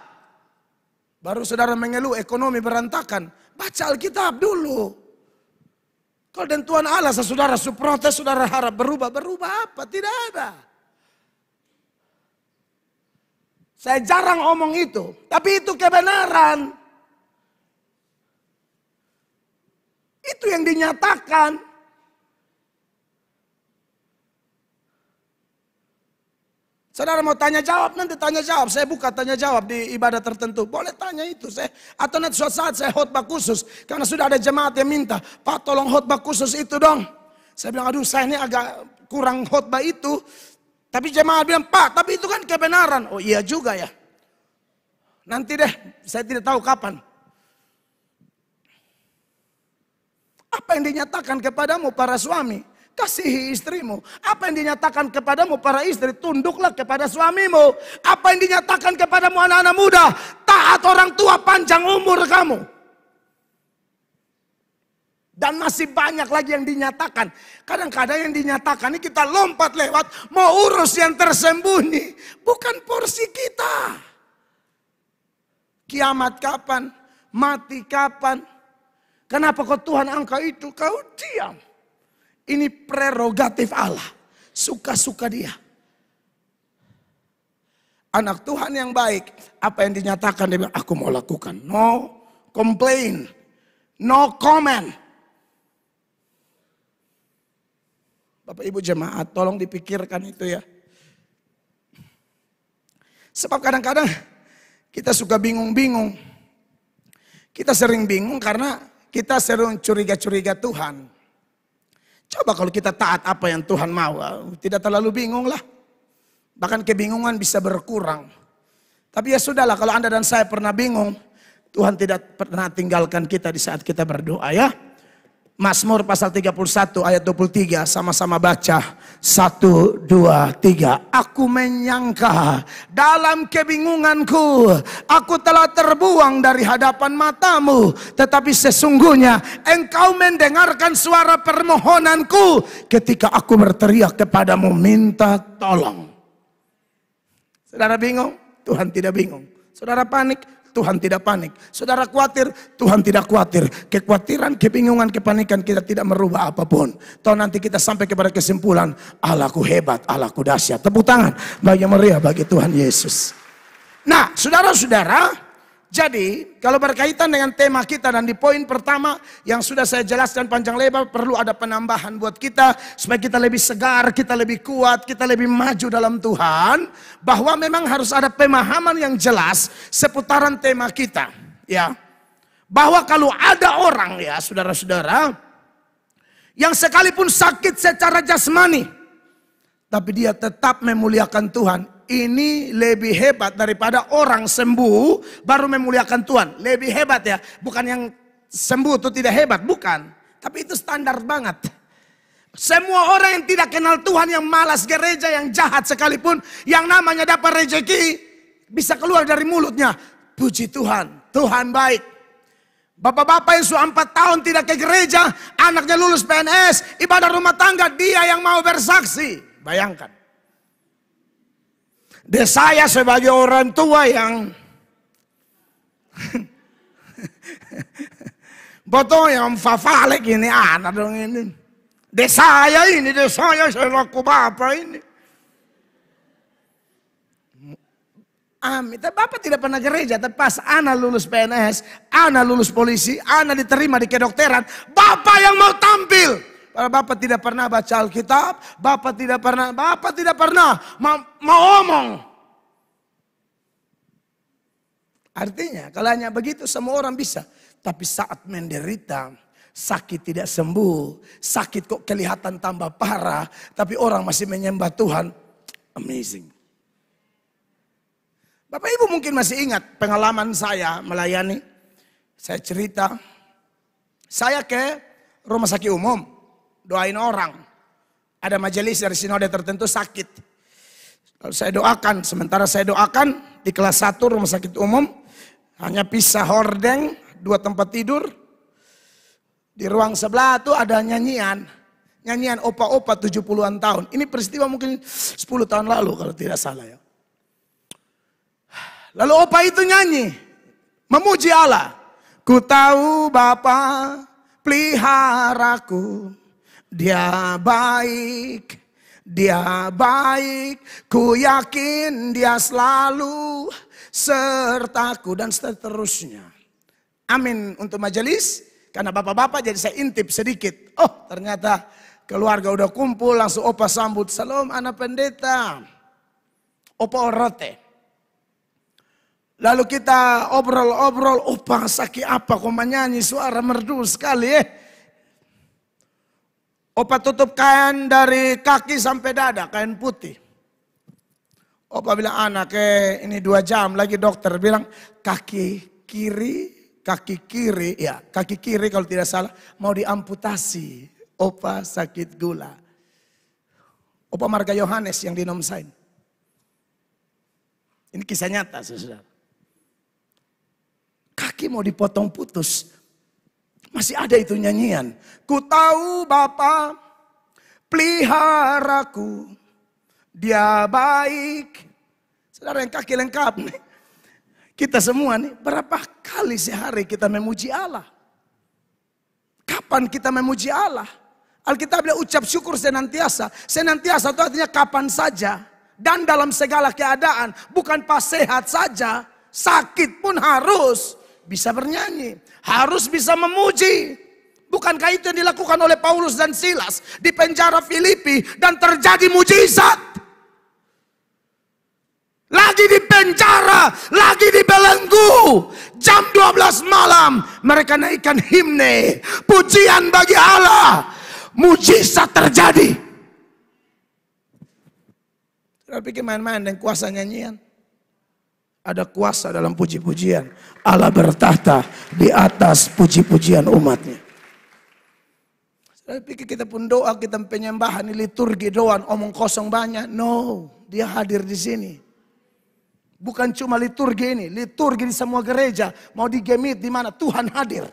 Baru saudara mengeluh ekonomi berantakan. Baca Alkitab dulu. Kalau dan Tuhan Allah saudara suprotes, saudara harap berubah. Berubah apa? Tidak ada. Saya jarang omong itu. Tapi itu kebenaran. Itu yang dinyatakan. Saudara mau tanya jawab nanti tanya jawab. Saya buka tanya jawab di ibadah tertentu. Boleh tanya itu saya. Atau nanti suatu saat saya khotbah khusus. Karena sudah ada jemaat yang minta. Pak tolong khotbah khusus itu dong. Saya bilang aduh saya ini agak kurang khotbah itu. Tapi jemaat bilang pak tapi itu kan kebenaran. Oh iya juga ya. Nanti deh saya tidak tahu kapan. Apa yang dinyatakan kepadamu para suami? kasihi istrimu. Apa yang dinyatakan kepadamu para istri, tunduklah kepada suamimu. Apa yang dinyatakan kepadamu anak-anak muda, taat orang tua panjang umur kamu. Dan masih banyak lagi yang dinyatakan. Kadang-kadang yang dinyatakan ini kita lompat lewat, mau urus yang tersembunyi. Bukan porsi kita. Kiamat kapan? Mati kapan? Kenapa kok Tuhan angka itu? Kau diam. Ini prerogatif Allah. Suka-suka dia. Anak Tuhan yang baik, apa yang dinyatakan dia bilang, aku mau lakukan. No complain, no comment. Bapak Ibu jemaat, tolong dipikirkan itu ya. Sebab kadang-kadang kita suka bingung-bingung. Kita sering bingung karena kita sering curiga-curiga Tuhan. Coba kalau kita taat apa yang Tuhan mau, ah, tidak terlalu bingung lah. Bahkan kebingungan bisa berkurang. Tapi ya sudahlah kalau Anda dan saya pernah bingung, Tuhan tidak pernah tinggalkan kita di saat kita berdoa ya. Mazmur pasal 31 ayat 23 sama-sama baca. Satu, dua, tiga. Aku menyangka dalam kebingunganku. Aku telah terbuang dari hadapan matamu. Tetapi sesungguhnya engkau mendengarkan suara permohonanku. Ketika aku berteriak kepadamu minta tolong. Saudara bingung? Tuhan tidak bingung. Saudara panik? Tuhan tidak panik. Saudara khawatir, Tuhan tidak khawatir. Kekhawatiran, kebingungan, kepanikan kita tidak merubah apapun. Toh nanti kita sampai kepada kesimpulan, Allahku hebat, Allahku dahsyat. Tepuk tangan bagi Maria, bagi Tuhan Yesus. Nah, saudara-saudara, jadi, kalau berkaitan dengan tema kita dan di poin pertama yang sudah saya jelaskan panjang lebar, perlu ada penambahan buat kita supaya kita lebih segar, kita lebih kuat, kita lebih maju dalam Tuhan, bahwa memang harus ada pemahaman yang jelas seputaran tema kita, ya. Bahwa kalau ada orang ya, saudara-saudara, yang sekalipun sakit secara jasmani, tapi dia tetap memuliakan Tuhan, ini lebih hebat daripada orang sembuh baru memuliakan Tuhan. Lebih hebat ya, bukan yang sembuh itu tidak hebat, bukan. Tapi itu standar banget. Semua orang yang tidak kenal Tuhan, yang malas gereja, yang jahat sekalipun, yang namanya dapat rezeki, bisa keluar dari mulutnya. Puji Tuhan, Tuhan baik. Bapak-bapak yang sudah empat tahun tidak ke gereja, anaknya lulus PNS, ibadah rumah tangga, dia yang mau bersaksi. Bayangkan. Desa saya sebagai orang tua yang betul yang fafalek ini anak dong ini. Desa saya ini, desa saya selaku bapak ini. Amin. Tapi Bapak tidak pernah gereja, tapi pas anak lulus PNS, anak lulus polisi, anak diterima di kedokteran, Bapak yang mau tampil. Bapak tidak pernah baca Alkitab, Bapak tidak pernah, Bapak tidak pernah mau, mau omong. Artinya kalau hanya begitu semua orang bisa. Tapi saat menderita, sakit tidak sembuh, sakit kok kelihatan tambah parah, tapi orang masih menyembah Tuhan. Amazing. Bapak Ibu mungkin masih ingat pengalaman saya melayani. Saya cerita, saya ke rumah sakit umum doain orang. Ada majelis dari sinode tertentu sakit. Lalu saya doakan, sementara saya doakan di kelas 1 rumah sakit umum, hanya pisah hordeng, dua tempat tidur. Di ruang sebelah itu ada nyanyian, nyanyian opa-opa 70-an tahun. Ini peristiwa mungkin 10 tahun lalu kalau tidak salah ya. Lalu opa itu nyanyi, memuji Allah. Ku tahu Bapa peliharaku. Dia baik, dia baik, ku yakin dia selalu sertaku dan seterusnya. Amin untuk majelis. Karena bapak-bapak jadi saya intip sedikit. Oh ternyata keluarga udah kumpul langsung opa sambut. Salam anak pendeta. Opa Orate. Lalu kita obrol-obrol. Opa saki apa kok menyanyi suara merdu sekali eh. Opa tutup kain dari kaki sampai dada, kain putih. Opa bilang, anak eh, ini dua jam lagi dokter bilang, kaki kiri, kaki kiri, ya kaki kiri kalau tidak salah, mau diamputasi. Opa sakit gula. Opa Marga Yohanes yang di Ini kisah nyata, saudara. Kaki mau dipotong putus, masih ada itu nyanyian. Ku tahu Bapa peliharaku. Dia baik. Saudara yang kaki lengkap nih. Kita semua nih, berapa kali sehari kita memuji Allah? Kapan kita memuji Allah? Alkitab dia ucap syukur senantiasa. Senantiasa itu artinya kapan saja. Dan dalam segala keadaan. Bukan pas sehat saja. Sakit pun harus bisa bernyanyi, harus bisa memuji. Bukankah itu yang dilakukan oleh Paulus dan Silas di penjara Filipi dan terjadi mujizat? Lagi di penjara, lagi di belenggu. Jam 12 malam mereka naikkan himne, pujian bagi Allah. Mujizat terjadi. Tidak pikir main-main dan kuasa nyanyian ada kuasa dalam puji-pujian. Allah bertahta di atas puji-pujian umatnya. Saya pikir kita pun doa, kita penyembahan, ini liturgi, doan, omong kosong banyak. No, dia hadir di sini. Bukan cuma liturgi ini, liturgi di semua gereja, mau di Gemit, di mana Tuhan hadir.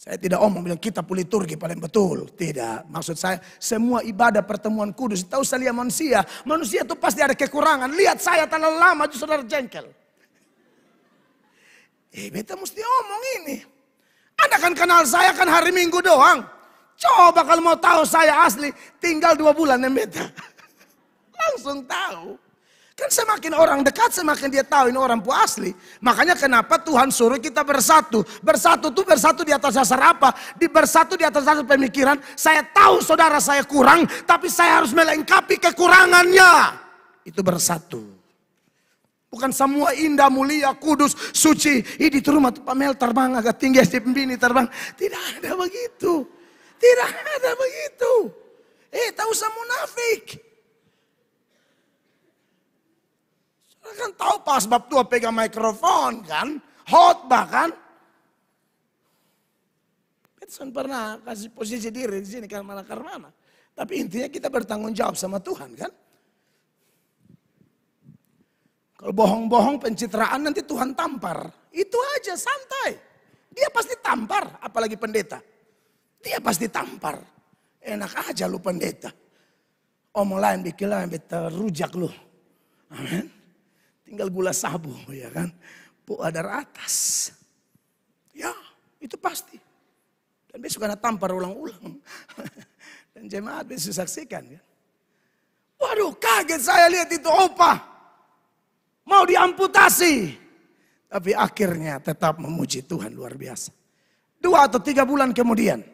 Saya tidak omong bilang kita puliturgi paling betul. Tidak. Maksud saya semua ibadah pertemuan kudus. Tahu saya lihat manusia. Manusia itu pasti ada kekurangan. Lihat saya terlalu lama justru saudara jengkel. Eh beta mesti omong ini. Anda kan kenal saya kan hari minggu doang. Coba kalau mau tahu saya asli tinggal dua bulan ya beta. Langsung tahu. Kan semakin orang dekat, semakin dia tahu ini orang puasli asli. Makanya kenapa Tuhan suruh kita bersatu. Bersatu tuh bersatu di atas dasar apa? Di bersatu di atas dasar pemikiran. Saya tahu saudara saya kurang, tapi saya harus melengkapi kekurangannya. Itu bersatu. Bukan semua indah, mulia, kudus, suci. Ini di rumah tuh Mel terbang agak tinggi, si pembini terbang. Tidak ada begitu. Tidak ada begitu. Eh, tahu usah munafik. Kan tahu pas bab tua pegang mikrofon kan, hot bahkan. Peterson pernah kasih posisi diri di sini kan mana karena Tapi intinya kita bertanggung jawab sama Tuhan kan. Kalau bohong-bohong pencitraan nanti Tuhan tampar. Itu aja santai. Dia pasti tampar apalagi pendeta. Dia pasti tampar. Enak aja lu pendeta. Omong lain bikin lain beta rujak lu. Amin. Tinggal gula sabu ya kan. ada atas. Ya itu pasti. Dan besok ada tampar ulang-ulang. Dan jemaat bisa saksikan kan. Waduh kaget saya lihat itu opa. Mau diamputasi. Tapi akhirnya tetap memuji Tuhan luar biasa. Dua atau tiga bulan kemudian.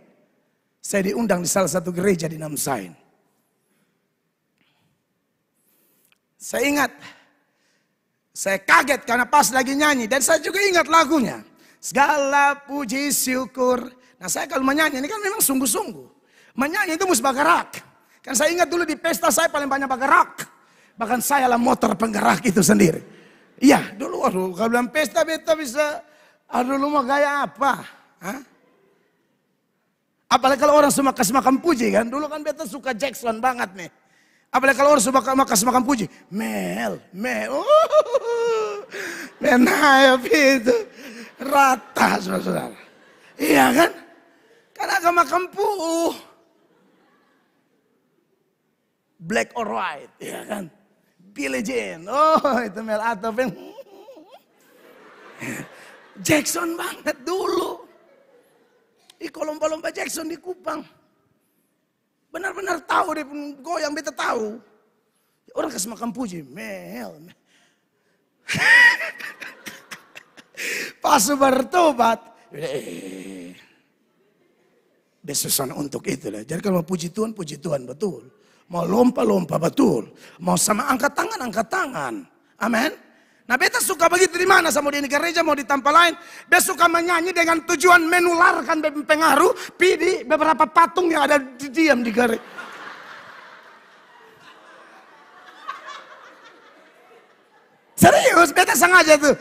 Saya diundang di salah satu gereja di Namsain. Saya ingat saya kaget karena pas lagi nyanyi dan saya juga ingat lagunya. Segala puji syukur. Nah saya kalau menyanyi ini kan memang sungguh-sungguh. Menyanyi itu mesti bakarak. Kan saya ingat dulu di pesta saya paling banyak bakarak. Bahkan saya lah motor penggerak itu sendiri. Iya dulu aduh kalau bilang pesta beta bisa. Aduh lu mau gaya apa? Hah? Apalagi kalau orang semua kasih makan puji kan. Dulu kan beta suka Jackson banget nih. Apalagi kalau orang semakan makan semakan puji. Mel, mel. Oh, menayap itu. Rata, saudara-saudara. Iya kan? Karena agak makan kempuh. Black or white, iya kan? Billie Jean. Oh, itu Mel atau Jackson banget dulu. Di kolom lomba Jackson di Kupang. Benar-benar tahu dia pun goyang beta tahu. Ya orang kasih makan puji, mel. pasu Pas bertobat, besusan eh, untuk itu. Lah. Jadi kalau mau puji Tuhan, puji Tuhan betul. Mau lompa-lompa betul. Mau sama angkat tangan, angkat tangan. Amin. Nah beta suka begitu di mana sama di gereja mau di lain. Beta suka menyanyi dengan tujuan menularkan pengaruh pidi beberapa patung yang ada di diam di gereja. Serius, beta sengaja tuh.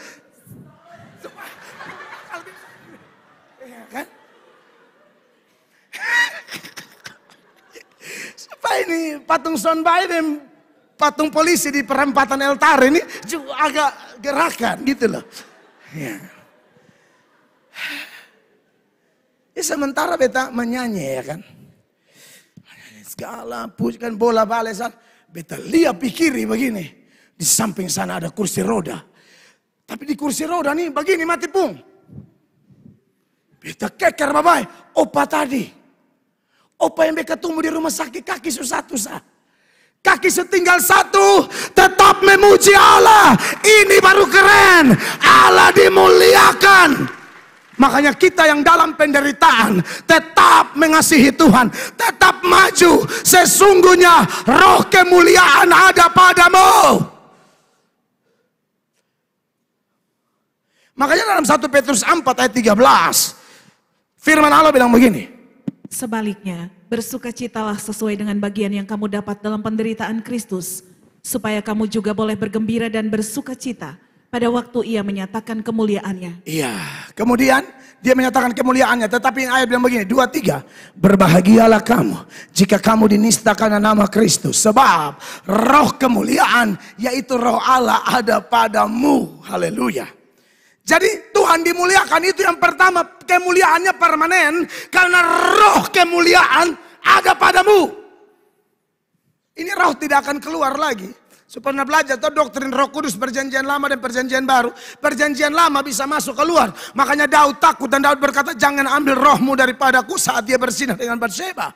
Supaya kan? ini patung Son Biden patung polisi di perempatan Eltar ini juga agak gerakan gitu loh. Ya. ya sementara beta menyanyi ya kan. Menyanyi segala pujikan bola balesan. Beta lihat pikiri begini. Di samping sana ada kursi roda. Tapi di kursi roda nih begini mati pung. Beta keker bapak. Opa tadi. Opa yang beta tunggu di rumah sakit kaki susah-susah. Kaki setinggal satu tetap memuji Allah. Ini baru keren. Allah dimuliakan. Makanya kita yang dalam penderitaan tetap mengasihi Tuhan, tetap maju. Sesungguhnya roh kemuliaan ada padamu. Makanya dalam 1 Petrus 4 ayat 13 firman Allah bilang begini. Sebaliknya, bersukacitalah sesuai dengan bagian yang kamu dapat dalam penderitaan Kristus, supaya kamu juga boleh bergembira dan bersukacita pada waktu ia menyatakan kemuliaannya. Iya, kemudian dia menyatakan kemuliaannya. Tetapi ayat yang begini, dua tiga. Berbahagialah kamu jika kamu dinista karena nama Kristus. Sebab roh kemuliaan yaitu roh Allah ada padamu. Haleluya. Jadi Tuhan dimuliakan itu yang pertama kemuliaannya permanen karena roh kemuliaan ada padamu. Ini roh tidak akan keluar lagi. Supaya belajar atau doktrin roh kudus perjanjian lama dan perjanjian baru. Perjanjian lama bisa masuk keluar. Makanya Daud takut dan Daud berkata jangan ambil rohmu daripadaku saat dia bersinar dengan berseba.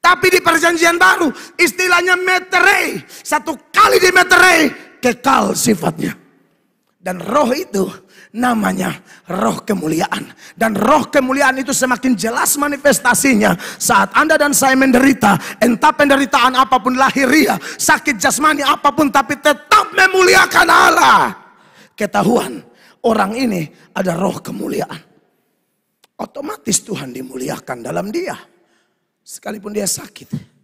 Tapi di perjanjian baru istilahnya meterai Satu kali di meterai kekal sifatnya. Dan roh itu namanya roh kemuliaan. Dan roh kemuliaan itu semakin jelas manifestasinya. Saat Anda dan saya menderita, entah penderitaan apapun lahiriah, sakit jasmani apapun, tapi tetap memuliakan Allah. Ketahuan, orang ini ada roh kemuliaan. Otomatis Tuhan dimuliakan dalam dia. Sekalipun dia sakit.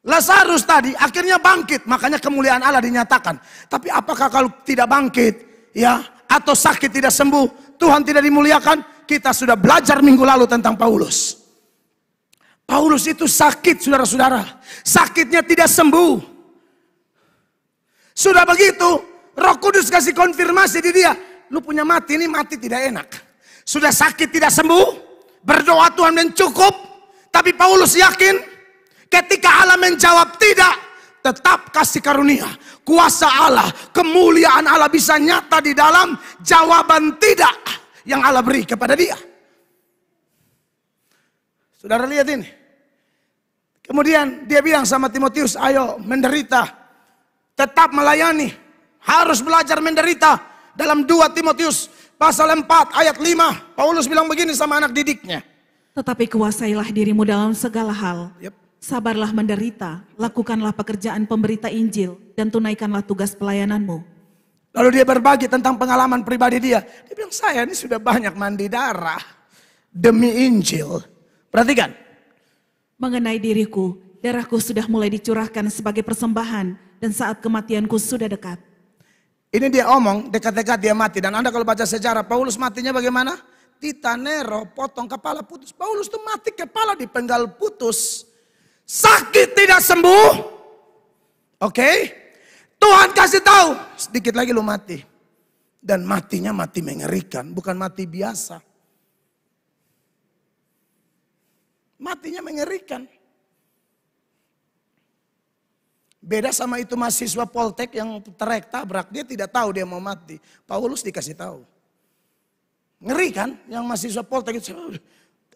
Lazarus tadi akhirnya bangkit, makanya kemuliaan Allah dinyatakan. Tapi apakah kalau tidak bangkit, ya, atau sakit tidak sembuh, Tuhan tidak dimuliakan? Kita sudah belajar minggu lalu tentang Paulus. Paulus itu sakit, saudara-saudara. Sakitnya tidak sembuh. Sudah begitu, Roh Kudus kasih konfirmasi di dia, lu punya mati ini mati tidak enak. Sudah sakit tidak sembuh, berdoa Tuhan dan cukup. Tapi Paulus yakin Ketika Allah menjawab tidak, tetap kasih karunia. Kuasa Allah, kemuliaan Allah bisa nyata di dalam jawaban tidak yang Allah beri kepada dia. Saudara lihat ini. Kemudian dia bilang sama Timotius, ayo menderita. Tetap melayani. Harus belajar menderita. Dalam 2 Timotius pasal 4 ayat 5. Paulus bilang begini sama anak didiknya. Tetapi kuasailah dirimu dalam segala hal. Yep sabarlah menderita, lakukanlah pekerjaan pemberita Injil, dan tunaikanlah tugas pelayananmu. Lalu dia berbagi tentang pengalaman pribadi dia. Dia bilang, saya ini sudah banyak mandi darah demi Injil. Perhatikan. Mengenai diriku, darahku sudah mulai dicurahkan sebagai persembahan dan saat kematianku sudah dekat. Ini dia omong dekat-dekat dia mati. Dan Anda kalau baca sejarah Paulus matinya bagaimana? Tita Nero potong kepala putus. Paulus itu mati kepala dipenggal putus sakit tidak sembuh, oke? Okay? Tuhan kasih tahu, sedikit lagi lu mati. Dan matinya mati mengerikan, bukan mati biasa. Matinya mengerikan. Beda sama itu mahasiswa Poltek yang terek tabrak, dia tidak tahu dia mau mati. Paulus dikasih tahu. Ngeri kan yang mahasiswa Poltek itu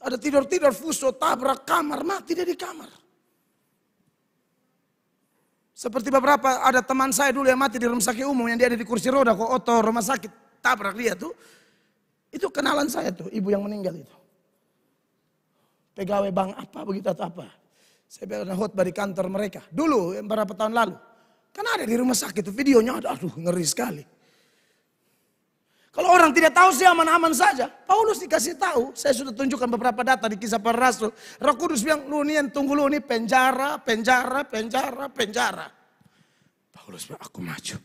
ada tidur-tidur fuso tabrak kamar mati dia di kamar. Seperti beberapa ada teman saya dulu yang mati di rumah sakit umum yang dia ada di kursi roda kok otor rumah sakit tabrak dia tuh. Itu kenalan saya tuh ibu yang meninggal itu. Pegawai bank apa begitu atau apa. Saya pernah hot di kantor mereka. Dulu beberapa tahun lalu. Kan ada di rumah sakit tuh videonya Aduh ngeri sekali. Kalau orang tidak tahu sih aman-aman saja. Paulus dikasih tahu, saya sudah tunjukkan beberapa data di kisah para rasul. Roh Kudus bilang, lu ini yang tunggu lu ini penjara, penjara, penjara, penjara. Paulus bilang, aku maju.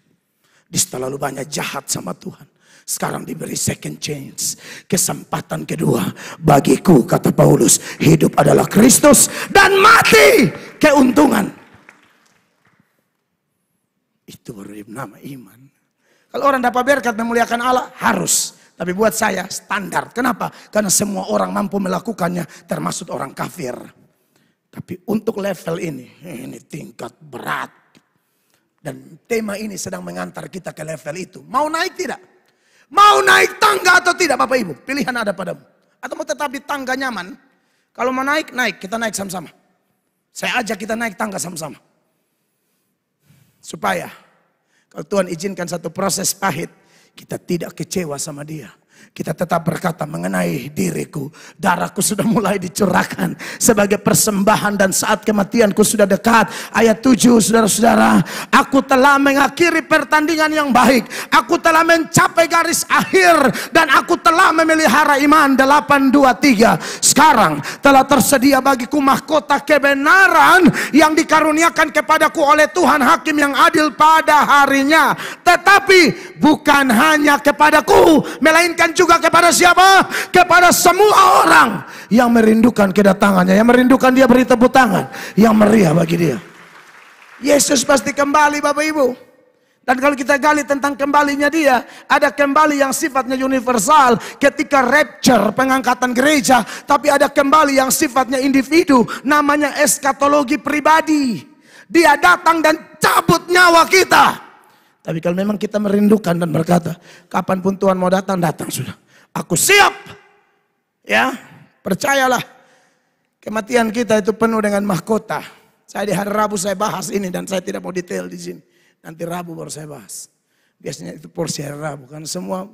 Di setelah lu banyak jahat sama Tuhan. Sekarang diberi second chance. Kesempatan kedua. Bagiku, kata Paulus, hidup adalah Kristus dan mati keuntungan. Itu baru nama iman. Kalau orang dapat berkat memuliakan Allah, harus. Tapi buat saya standar. Kenapa? Karena semua orang mampu melakukannya, termasuk orang kafir. Tapi untuk level ini, ini tingkat berat. Dan tema ini sedang mengantar kita ke level itu. Mau naik tidak? Mau naik tangga atau tidak Bapak Ibu? Pilihan ada padamu. Atau mau tetap di tangga nyaman? Kalau mau naik, naik. Kita naik sama-sama. Saya ajak kita naik tangga sama-sama. Supaya kalau Tuhan izinkan satu proses pahit, kita tidak kecewa sama dia. Kita tetap berkata mengenai diriku. Darahku sudah mulai dicurahkan sebagai persembahan dan saat kematianku sudah dekat. Ayat 7 saudara-saudara. Aku telah mengakhiri pertandingan yang baik. Aku telah mencapai garis akhir. Dan aku telah memelihara iman. 823. Sekarang telah tersedia bagiku mahkota kebenaran yang dikaruniakan kepadaku oleh Tuhan Hakim yang adil pada harinya. Tetapi bukan hanya kepadaku. Melainkan juga kepada siapa? Kepada semua orang yang merindukan kedatangannya, yang merindukan dia beri tepuk tangan, yang meriah bagi dia. Yesus pasti kembali Bapak Ibu. Dan kalau kita gali tentang kembalinya dia, ada kembali yang sifatnya universal ketika rapture, pengangkatan gereja, tapi ada kembali yang sifatnya individu, namanya eskatologi pribadi. Dia datang dan cabut nyawa kita. Tapi kalau memang kita merindukan dan berkata, kapanpun Tuhan mau datang, datang sudah. Aku siap. Ya, percayalah. Kematian kita itu penuh dengan mahkota. Saya di hari Rabu saya bahas ini dan saya tidak mau detail di sini. Nanti Rabu baru saya bahas. Biasanya itu porsi hari Rabu. Karena semua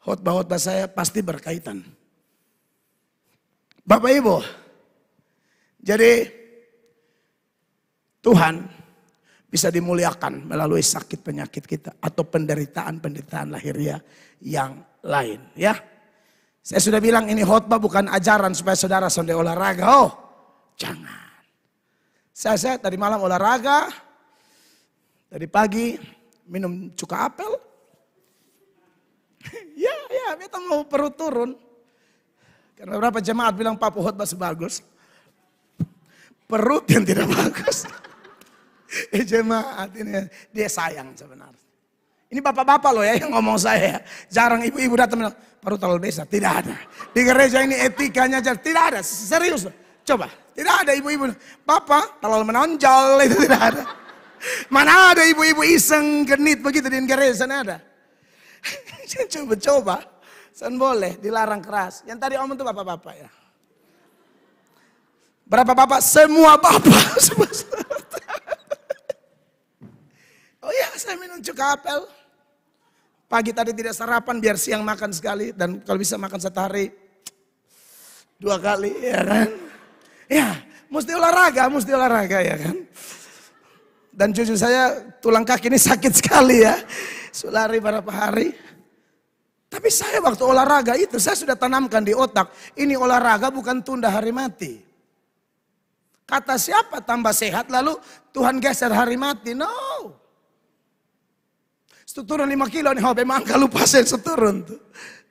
khotbah-khotbah saya pasti berkaitan. Bapak Ibu, jadi Tuhan bisa dimuliakan melalui sakit penyakit kita atau penderitaan-penderitaan lahirnya yang lain ya. Saya sudah bilang ini khotbah bukan ajaran supaya saudara sampai olahraga. Oh, jangan. Saya, saya tadi malam olahraga, tadi pagi minum cuka apel. ya, ya, kita mau perut turun. Karena beberapa jemaat bilang Pak khotbah sebagus. Perut yang tidak bagus eh, Jemaat ini dia sayang sebenarnya. Ini bapak-bapak loh ya yang ngomong saya. Ya. Jarang ibu-ibu datang bilang, baru terlalu desa. Tidak ada. Di gereja ini etikanya aja. Tidak ada. Serius. Coba. Tidak ada ibu-ibu. Bapak terlalu menonjol itu tidak ada. Mana ada ibu-ibu iseng genit begitu di gereja. Sana ada. Coba-coba. Sen boleh. Dilarang keras. Yang tadi omong itu bapak-bapak ya. Berapa bapak? Semua bapak. Oh iya saya minum cuka apel. Pagi tadi tidak sarapan biar siang makan sekali dan kalau bisa makan satu hari dua kali ya kan. Ya mesti olahraga, mesti olahraga ya kan. Dan cucu saya tulang kaki ini sakit sekali ya. Sulari berapa hari. Tapi saya waktu olahraga itu saya sudah tanamkan di otak. Ini olahraga bukan tunda hari mati. Kata siapa tambah sehat lalu Tuhan geser hari mati. No. Seturun lima kilo nih, hobi mangka lupa saya seturun tuh.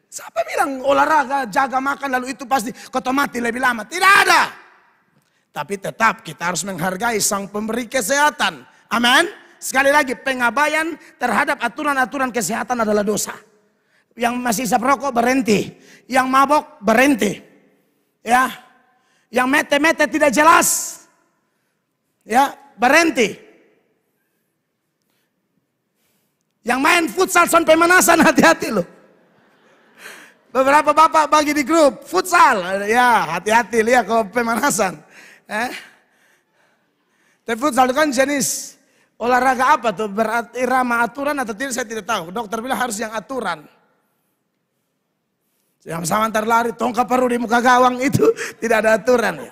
Siapa bilang olahraga, jaga makan lalu itu pasti kota mati lebih lama? Tidak ada. Tapi tetap kita harus menghargai sang pemberi kesehatan. Amin. Sekali lagi pengabaian terhadap aturan-aturan kesehatan adalah dosa. Yang masih bisa rokok berhenti, yang mabok berhenti. Ya. Yang mete-mete tidak jelas. Ya, berhenti. Yang main futsal sampai pemanasan hati-hati loh. Beberapa bapak bagi di grup futsal, ya hati-hati lihat kalau pemanasan. Eh? Tapi futsal itu kan jenis olahraga apa tuh? irama aturan atau tidak saya tidak tahu. Dokter bilang harus yang aturan. Yang sama antar lari, tongkat paru di muka gawang itu tidak ada aturan ya.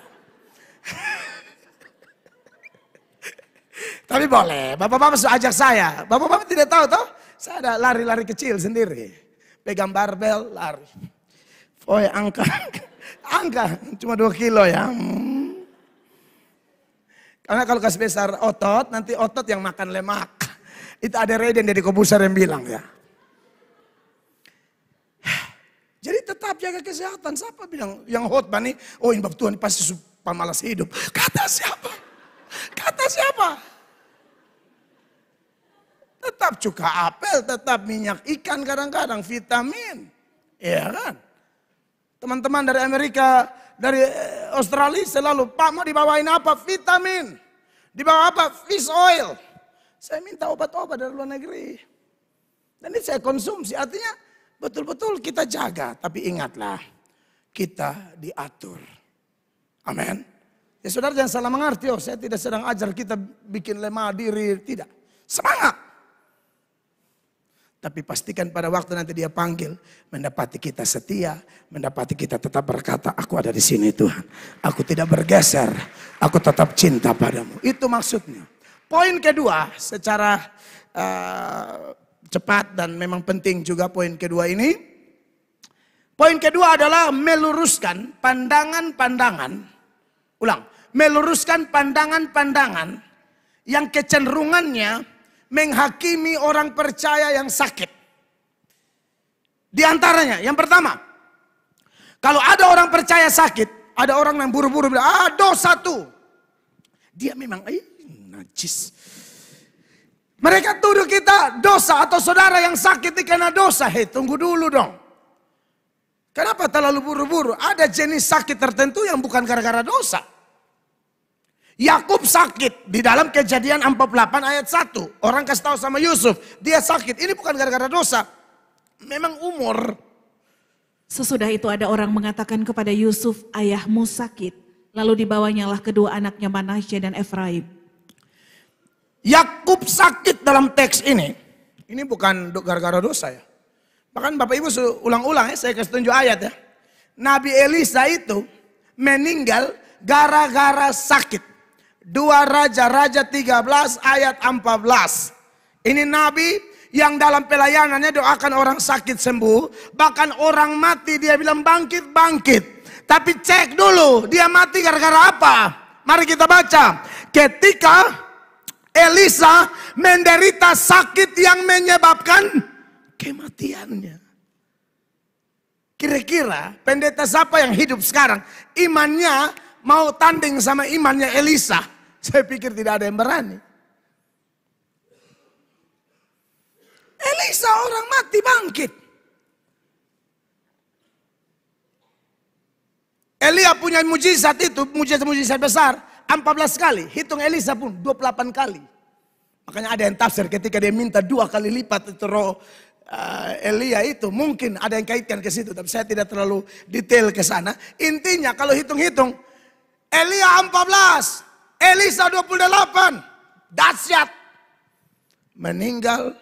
Tapi boleh, bapak-bapak sudah ajak saya. Bapak-bapak tidak tahu toh, saya ada lari-lari kecil sendiri. Pegang barbel, lari. Oh ya angka, angka, cuma 2 kilo ya. Hmm. Karena kalau kasih besar otot, nanti otot yang makan lemak. Itu ada Reden dari Kobusar yang bilang ya. Jadi tetap jaga kesehatan. Siapa bilang yang hot nih, oh ini Tuhan pasti pemalas hidup. Kata siapa? Kata siapa? Tetap cuka apel, tetap minyak ikan kadang-kadang, vitamin. Iya kan? Teman-teman dari Amerika, dari eh, Australia selalu, Pak mau dibawain apa? Vitamin. Dibawa apa? Fish oil. Saya minta obat-obat dari luar negeri. Dan ini saya konsumsi, artinya betul-betul kita jaga. Tapi ingatlah, kita diatur. Amin. Ya saudara jangan salah mengerti, oh saya tidak sedang ajar kita bikin lemah diri, tidak. Semangat. Tapi pastikan pada waktu nanti dia panggil, mendapati kita setia, mendapati kita tetap berkata, aku ada di sini Tuhan. Aku tidak bergeser, aku tetap cinta padamu. Itu maksudnya. Poin kedua secara uh, cepat dan memang penting juga poin kedua ini. Poin kedua adalah meluruskan pandangan-pandangan. Ulang, meluruskan pandangan-pandangan yang kecenderungannya menghakimi orang percaya yang sakit. Di antaranya, yang pertama, kalau ada orang percaya sakit, ada orang yang buru-buru bilang, ah dosa tuh. Dia memang, eh, najis. Mereka tuduh kita dosa atau saudara yang sakit karena dosa. Hei, tunggu dulu dong. Kenapa terlalu buru-buru? Ada jenis sakit tertentu yang bukan gara-gara dosa. Yakub sakit di dalam kejadian 48 ayat 1. Orang kasih tahu sama Yusuf, dia sakit. Ini bukan gara-gara dosa. Memang umur. Sesudah itu ada orang mengatakan kepada Yusuf, ayahmu sakit. Lalu dibawanya lah kedua anaknya Manasya dan Efraim. Yakub sakit dalam teks ini. Ini bukan gara-gara dosa ya. Bahkan Bapak Ibu ulang-ulang ya, saya kasih tunjuk ayat ya. Nabi Elisa itu meninggal gara-gara sakit. 2 Raja, Raja 13 ayat 14. Ini Nabi yang dalam pelayanannya doakan orang sakit sembuh. Bahkan orang mati dia bilang bangkit, bangkit. Tapi cek dulu dia mati gara-gara apa. Mari kita baca. Ketika Elisa menderita sakit yang menyebabkan kematiannya. Kira-kira pendeta siapa yang hidup sekarang? Imannya mau tanding sama imannya Elisa. Saya pikir tidak ada yang berani. Elisa orang mati bangkit. Elia punya mujizat itu, mujizat-mujizat besar. 14 kali, hitung Elisa pun 28 kali. Makanya ada yang tafsir ketika dia minta dua kali lipat itu roh uh, Elia itu. Mungkin ada yang kaitkan ke situ, tapi saya tidak terlalu detail ke sana. Intinya kalau hitung-hitung, Elia 14, Elisa 28 dahsyat meninggal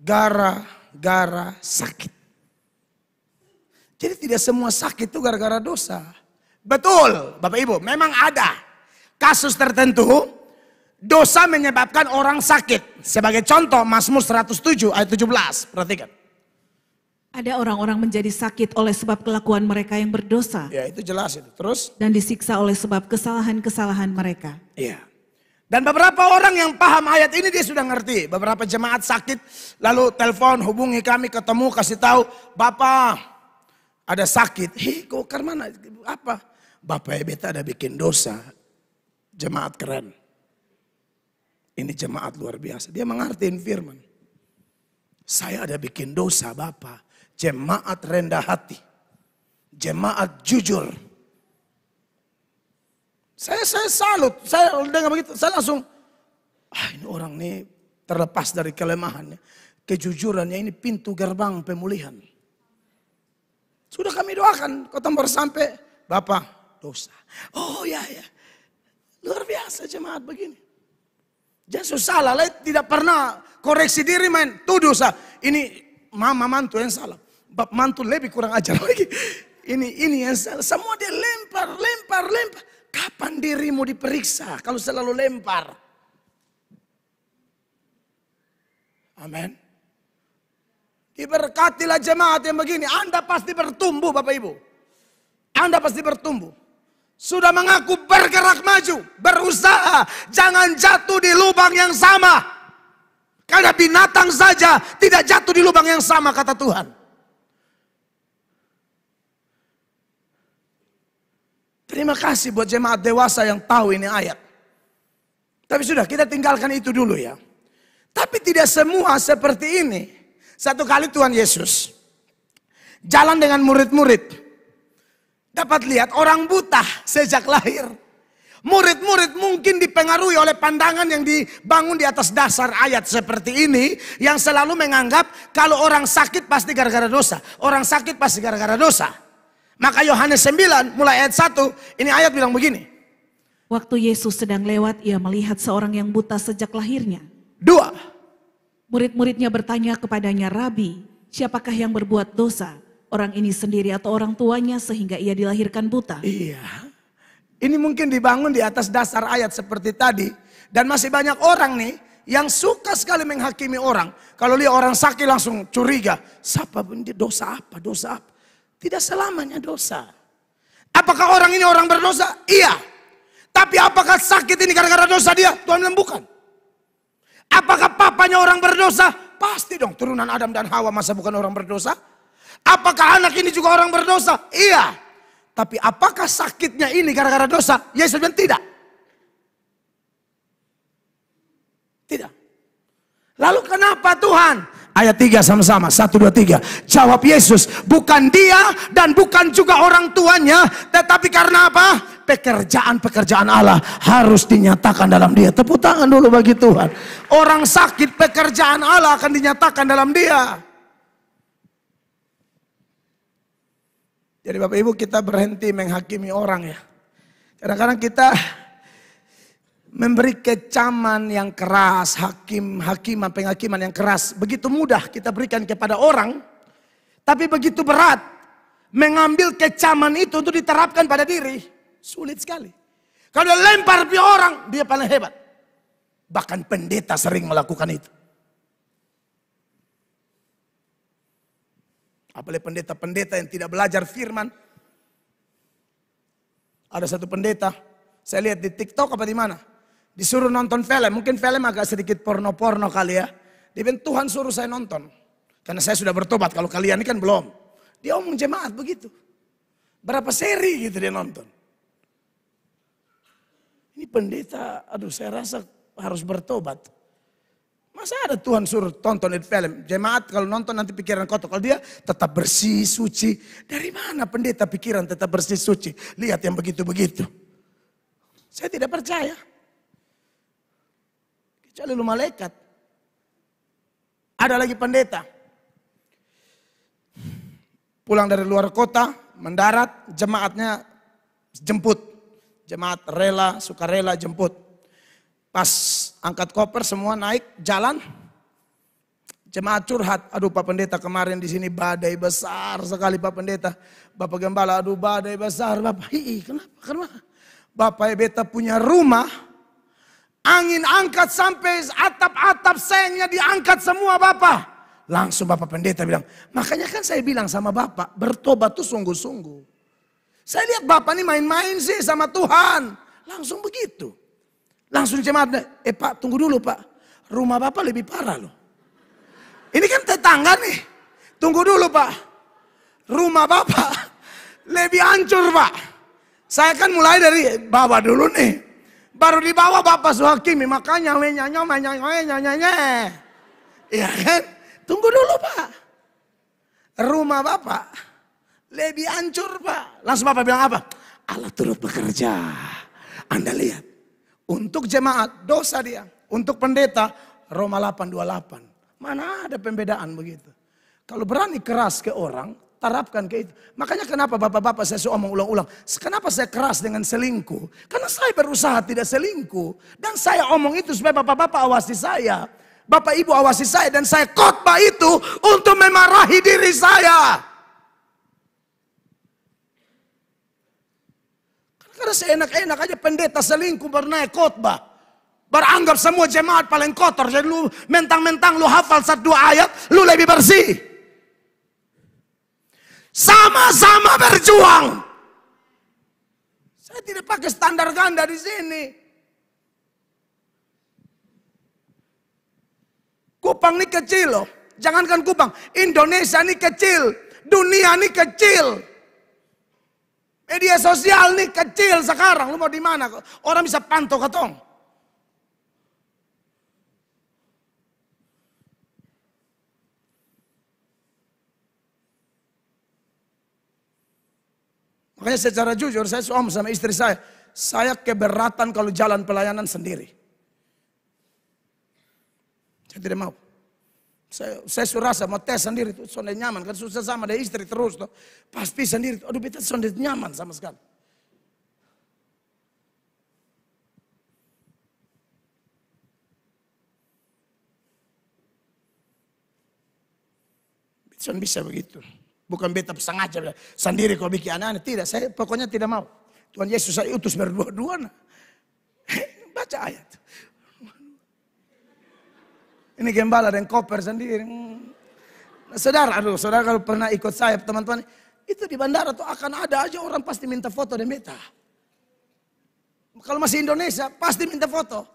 gara-gara sakit. Jadi tidak semua sakit itu gara-gara dosa. Betul, Bapak Ibu, memang ada kasus tertentu dosa menyebabkan orang sakit. Sebagai contoh Mazmur 107 ayat 17, perhatikan. Ada orang-orang menjadi sakit oleh sebab kelakuan mereka yang berdosa. Ya, itu jelas itu. Terus? Dan disiksa oleh sebab kesalahan-kesalahan mereka. Iya. Dan beberapa orang yang paham ayat ini dia sudah ngerti. Beberapa jemaat sakit lalu telepon, hubungi kami, ketemu, kasih tahu, "Bapak, ada sakit." Hi, kok mana? Apa? Bapak Ebeta ya, ada bikin dosa. Jemaat keren. Ini jemaat luar biasa. Dia mengartiin firman. Saya ada bikin dosa Bapak jemaat rendah hati, jemaat jujur. Saya saya salut, saya dengan begitu saya langsung ah ini orang ini terlepas dari kelemahannya. Kejujurannya ini pintu gerbang pemulihan. Sudah kami doakan, kota sampai Bapak dosa. Oh ya ya. Luar biasa jemaat begini. Jangan salah, tidak pernah koreksi diri main tuduh dosa. Ini mama mantu yang salah bab mantu lebih kurang ajar lagi. Ini ini yang salah. Semua dia lempar, lempar, lempar. Kapan dirimu diperiksa kalau selalu lempar? Amin. Diberkatilah jemaat yang begini. Anda pasti bertumbuh Bapak Ibu. Anda pasti bertumbuh. Sudah mengaku bergerak maju, berusaha. Jangan jatuh di lubang yang sama. Karena binatang saja tidak jatuh di lubang yang sama kata Tuhan. Terima kasih buat jemaat dewasa yang tahu ini ayat. Tapi sudah kita tinggalkan itu dulu ya. Tapi tidak semua seperti ini. Satu kali Tuhan Yesus jalan dengan murid-murid. Dapat lihat orang buta sejak lahir. Murid-murid mungkin dipengaruhi oleh pandangan yang dibangun di atas dasar ayat seperti ini yang selalu menganggap kalau orang sakit pasti gara-gara dosa, orang sakit pasti gara-gara dosa. Maka Yohanes 9 mulai ayat 1, ini ayat bilang begini. Waktu Yesus sedang lewat, ia melihat seorang yang buta sejak lahirnya. Dua. Murid-muridnya bertanya kepadanya, Rabi, siapakah yang berbuat dosa? Orang ini sendiri atau orang tuanya sehingga ia dilahirkan buta? Iya. Ini mungkin dibangun di atas dasar ayat seperti tadi. Dan masih banyak orang nih yang suka sekali menghakimi orang. Kalau lihat orang sakit langsung curiga. Siapa dosa apa, dosa apa. Tidak selamanya dosa. Apakah orang ini orang berdosa? Iya. Tapi apakah sakit ini gara-gara dosa dia? Tuhan bilang bukan. Apakah papanya orang berdosa? Pasti dong turunan Adam dan Hawa masa bukan orang berdosa? Apakah anak ini juga orang berdosa? Iya. Tapi apakah sakitnya ini gara-gara dosa? Yesus bilang tidak. Tidak. Lalu kenapa Tuhan Ayat 3 sama-sama. 1, 2, 3. Jawab Yesus. Bukan dia dan bukan juga orang tuanya. Tetapi karena apa? Pekerjaan-pekerjaan Allah harus dinyatakan dalam dia. Tepuk tangan dulu bagi Tuhan. Orang sakit pekerjaan Allah akan dinyatakan dalam dia. Jadi Bapak Ibu kita berhenti menghakimi orang ya. Kadang-kadang kita memberi kecaman yang keras, hakim, hakiman, penghakiman yang keras. Begitu mudah kita berikan kepada orang, tapi begitu berat mengambil kecaman itu untuk diterapkan pada diri. Sulit sekali. Kalau lempar ke orang, dia paling hebat. Bahkan pendeta sering melakukan itu. Apalagi pendeta-pendeta yang tidak belajar firman. Ada satu pendeta, saya lihat di TikTok apa di mana? Disuruh nonton film, mungkin film agak sedikit porno-porno kali ya. Dia bilang, Tuhan suruh saya nonton. Karena saya sudah bertobat, kalau kalian ini kan belum. Dia omong jemaat begitu. Berapa seri gitu dia nonton. Ini pendeta, aduh saya rasa harus bertobat. Masa ada Tuhan suruh tontonin film? Jemaat kalau nonton nanti pikiran kotor. Kalau dia tetap bersih, suci. Dari mana pendeta pikiran tetap bersih, suci? Lihat yang begitu-begitu. Saya tidak percaya. Kecuali lu malaikat. Ada lagi pendeta. Pulang dari luar kota, mendarat, jemaatnya jemput. Jemaat rela, suka rela jemput. Pas angkat koper semua naik, jalan. Jemaat curhat, aduh Pak Pendeta kemarin di sini badai besar sekali Pak Pendeta. Bapak Gembala, aduh badai besar Bapak. Hi, kenapa? karena Bapak Beta punya rumah Angin angkat sampai atap-atap sayangnya diangkat semua Bapak. Langsung Bapak Pendeta bilang, makanya kan saya bilang sama Bapak, bertobat tuh sungguh-sungguh. Saya lihat Bapak ini main-main sih sama Tuhan. Langsung begitu. Langsung jemaat, eh Pak tunggu dulu Pak. Rumah Bapak lebih parah loh. Ini kan tetangga nih. Tunggu dulu Pak. Rumah Bapak lebih hancur Pak. Saya kan mulai dari bawah dulu nih. Baru dibawa Bapak Suhakimi, makanya nyanyi nyanyi nyanyi, Iya kan? Tunggu dulu Pak. Rumah Bapak lebih hancur Pak. Langsung Bapak bilang apa? Allah turut bekerja. Anda lihat. Untuk jemaat dosa dia. Untuk pendeta Roma 828. Mana ada pembedaan begitu. Kalau berani keras ke orang, terapkan ke itu. Makanya kenapa bapak-bapak saya suka omong ulang-ulang. Kenapa saya keras dengan selingkuh? Karena saya berusaha tidak selingkuh. Dan saya omong itu supaya bapak-bapak awasi saya. Bapak ibu awasi saya dan saya khotbah itu untuk memarahi diri saya. Karena seenak-enak aja pendeta selingkuh bernaik khotbah. Beranggap semua jemaat paling kotor. Jadi lu mentang-mentang lu hafal satu dua ayat, lu lebih bersih. Sama-sama berjuang. Saya tidak pakai standar ganda di sini. Kupang ini kecil loh. Jangankan Kupang, Indonesia ini kecil, dunia ini kecil. Media sosial ini kecil sekarang, lu mau di mana? Orang bisa pantau ketong. Makanya secara jujur saya suam sama istri saya. Saya keberatan kalau jalan pelayanan sendiri. Saya tidak mau. Saya, saya surasa mau tes sendiri itu sonde nyaman. Kan susah sama ada istri terus tuh. Pasti sendiri tuh. Aduh betul sonde nyaman sama sekali. bisa begitu. Bukan beta sengaja sendiri kau bikin aneh-aneh. Tidak, saya pokoknya tidak mau. Tuhan Yesus saya utus berdua-dua. Baca ayat. Ini gembala dan koper sendiri. Nah, saudara, aduh, saudara kalau pernah ikut saya, teman-teman, itu di bandara tuh akan ada aja orang pasti minta foto dan beta. Kalau masih Indonesia, pasti minta foto.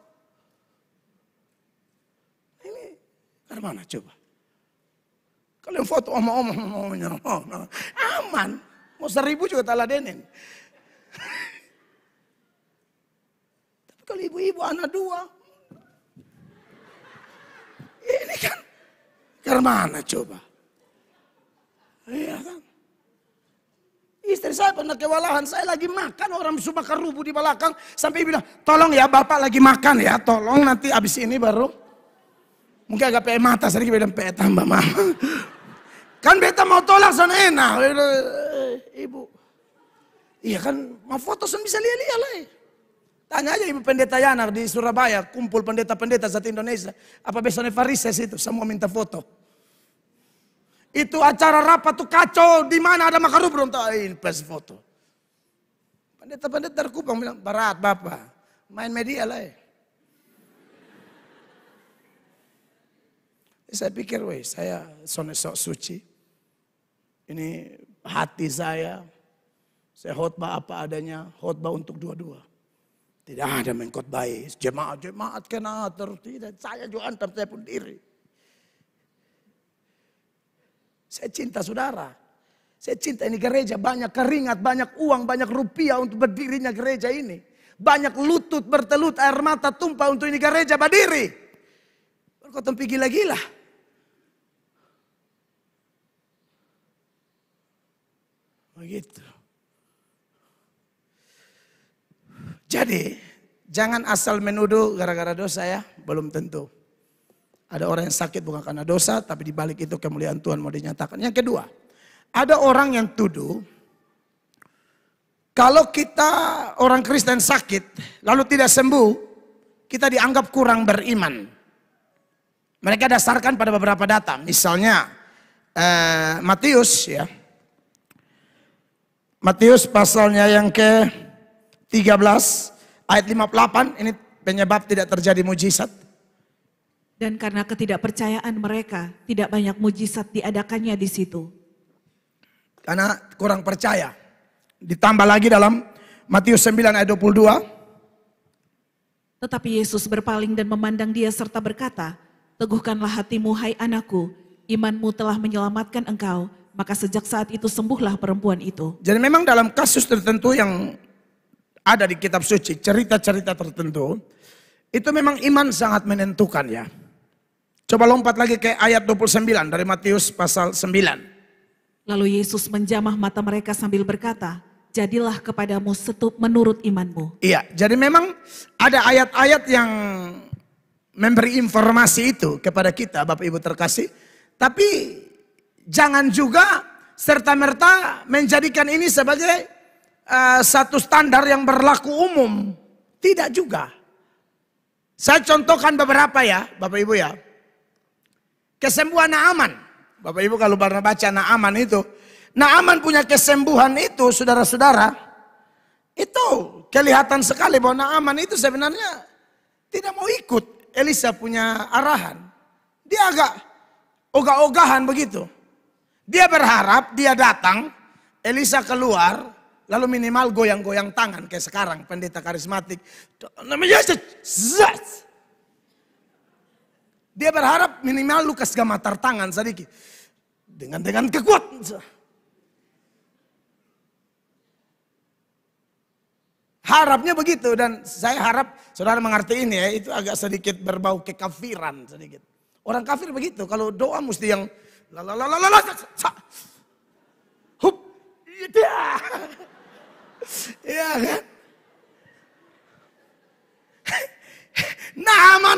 Ini, dari mana coba? Kalian foto oma-oma, omanya oma. Aman. Mau seribu juga tak ladenin. Tapi kalau ibu-ibu anak dua. Ini kan. Karena coba? Iya kan? Istri saya pernah kewalahan, saya lagi makan orang bakar rubuh di belakang. Sampai bilang, tolong ya bapak lagi makan ya, tolong nanti abis ini baru. Mungkin agak pe mata, saya bilang pe tambah mama. Kan beta mau tolak sana enak. Eh, eh, ibu. Iya kan, mau foto sana bisa lihat-lihat lah. Eh. Tanya aja ibu pendeta Yanar di Surabaya, kumpul pendeta-pendeta saat Indonesia. Apa besoknya Farises itu, semua minta foto. Itu acara rapat tuh kacau, di mana ada makarub belum tahu, ini pas foto. Pendeta-pendeta terkubang bilang, berat bapak, main media lah ya. Saya pikir, weh, saya sok suci. Ini hati saya. Saya khotbah apa adanya, khotbah untuk dua-dua. Tidak ada mengkhotbahi jemaat, jemaat kena terus tidak. Saya juga antam saya pun diri. Saya cinta saudara. Saya cinta ini gereja, banyak keringat, banyak uang, banyak rupiah untuk berdirinya gereja ini. Banyak lutut bertelut, air mata tumpah untuk ini gereja berdiri. Kau tempi gila-gila. Begitu. Jadi, jangan asal menuduh gara-gara dosa ya, belum tentu. Ada orang yang sakit bukan karena dosa, tapi dibalik itu kemuliaan Tuhan mau dinyatakan. Yang kedua, ada orang yang tuduh, kalau kita orang Kristen sakit, lalu tidak sembuh, kita dianggap kurang beriman. Mereka dasarkan pada beberapa data, misalnya eh, Matius ya, Matius pasalnya yang ke 13 ayat 58 ini penyebab tidak terjadi mujizat. Dan karena ketidakpercayaan mereka, tidak banyak mujizat diadakannya di situ. Karena kurang percaya. Ditambah lagi dalam Matius 9 ayat 22. Tetapi Yesus berpaling dan memandang dia serta berkata, Teguhkanlah hatimu hai anakku, imanmu telah menyelamatkan engkau, maka sejak saat itu sembuhlah perempuan itu. Jadi memang dalam kasus tertentu yang ada di kitab suci, cerita-cerita tertentu, itu memang iman sangat menentukan ya. Coba lompat lagi ke ayat 29 dari Matius pasal 9. Lalu Yesus menjamah mata mereka sambil berkata, jadilah kepadamu setup menurut imanmu. Iya, jadi memang ada ayat-ayat yang memberi informasi itu kepada kita Bapak Ibu terkasih. Tapi Jangan juga serta-merta menjadikan ini sebagai uh, satu standar yang berlaku umum. Tidak juga. Saya contohkan beberapa ya, Bapak Ibu ya. Kesembuhan Naaman. Bapak Ibu kalau pernah baca Naaman itu. Naaman punya kesembuhan itu, saudara-saudara. Itu kelihatan sekali bahwa Naaman itu sebenarnya tidak mau ikut Elisa punya arahan. Dia agak ogah-ogahan begitu. Dia berharap dia datang, Elisa keluar, lalu minimal goyang-goyang tangan kayak sekarang pendeta karismatik. Dia berharap minimal Lukas gamatar tangan sedikit. Dengan dengan kekuatan. Harapnya begitu dan saya harap saudara mengerti ini ya, itu agak sedikit berbau kekafiran sedikit. Orang kafir begitu, kalau doa mesti yang Naaman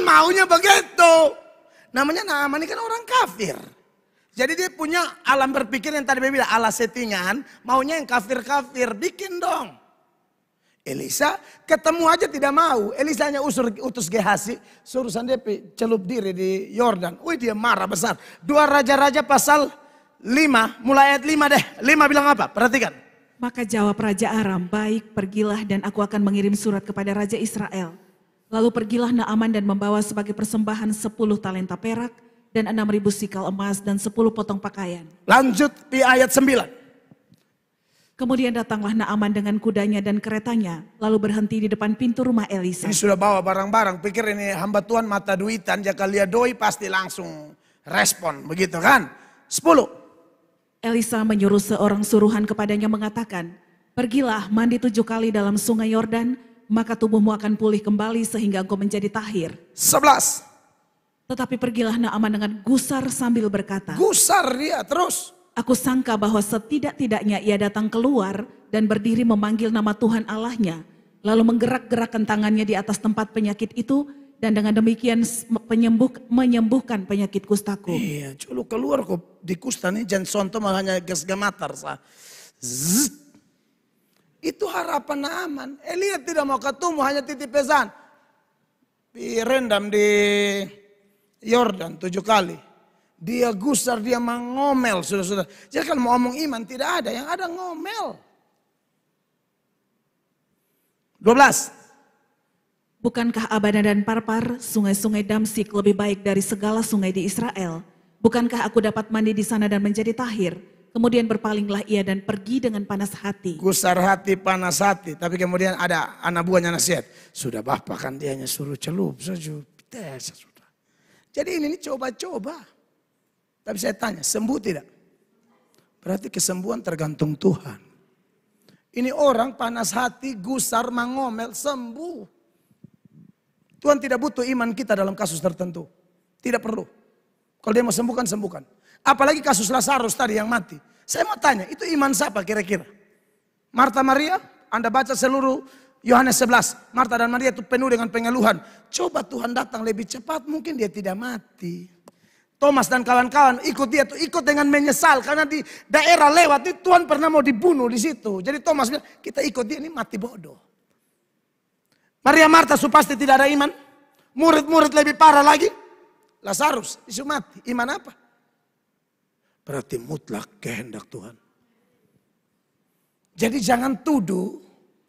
maunya begitu namanya Naaman ini kan orang kafir jadi dia punya alam berpikir yang tadi bilang ala settingan maunya yang kafir-kafir bikin dong Elisa, ketemu aja tidak mau. Elisa hanya usur, utus Gehasi, suruh Sandepi celup diri di Yordan. Wih dia marah besar. Dua raja-raja pasal 5, mulai ayat 5 deh. lima bilang apa? Perhatikan. Maka jawab Raja Aram, baik pergilah dan aku akan mengirim surat kepada Raja Israel. Lalu pergilah Naaman dan membawa sebagai persembahan sepuluh talenta perak dan enam ribu sikal emas dan sepuluh potong pakaian. Lanjut di ayat 9. Kemudian datanglah Naaman dengan kudanya dan keretanya, lalu berhenti di depan pintu rumah Elisa. Ini sudah bawa barang-barang, pikir ini hamba Tuhan mata duitan, jika lihat doi pasti langsung respon, begitu kan? Sepuluh. Elisa menyuruh seorang suruhan kepadanya mengatakan, Pergilah mandi tujuh kali dalam sungai Yordan, maka tubuhmu akan pulih kembali sehingga engkau menjadi tahir. Sebelas. Tetapi pergilah Naaman dengan gusar sambil berkata. Gusar dia terus. Aku sangka bahwa setidak-tidaknya ia datang keluar dan berdiri memanggil nama Tuhan Allahnya, lalu menggerak-gerakkan tangannya di atas tempat penyakit itu dan dengan demikian penyembuh, menyembuhkan penyakit kustaku. Iya, culu keluar kok di kusta ini jangan sonto hanya gas gamatar. Itu harapan aman. Elia tidak mau ketemu hanya titip pesan. Direndam di Yordan tujuh kali. Dia gusar, dia mengomel, sudah-sudah. Jadi kalau mau ngomong iman tidak ada, yang ada ngomel. 12. Bukankah Abana dan Parpar, sungai-sungai Damsik lebih baik dari segala sungai di Israel? Bukankah aku dapat mandi di sana dan menjadi tahir? Kemudian berpalinglah ia dan pergi dengan panas hati. Gusar hati, panas hati. Tapi kemudian ada anak buahnya nasihat. Sudah bapak kan hanya suruh celup. Sudah. Jadi ini coba-coba. Tapi saya tanya, sembuh tidak? Berarti kesembuhan tergantung Tuhan. Ini orang panas hati, gusar, mangomel, sembuh. Tuhan tidak butuh iman kita dalam kasus tertentu. Tidak perlu. Kalau dia mau sembuhkan, sembuhkan. Apalagi kasus Lazarus tadi yang mati. Saya mau tanya, itu iman siapa kira-kira? Marta Maria, Anda baca seluruh Yohanes 11. Marta dan Maria itu penuh dengan pengeluhan. Coba Tuhan datang lebih cepat, mungkin dia tidak mati. Thomas dan kawan-kawan ikut dia tuh ikut dengan menyesal karena di daerah lewat itu Tuhan pernah mau dibunuh di situ. Jadi Thomas bilang kita ikut dia ini mati bodoh. Maria Marta supasti tidak ada iman. Murid-murid lebih parah lagi. Lazarus isu mati. Iman apa? Berarti mutlak kehendak Tuhan. Jadi jangan tuduh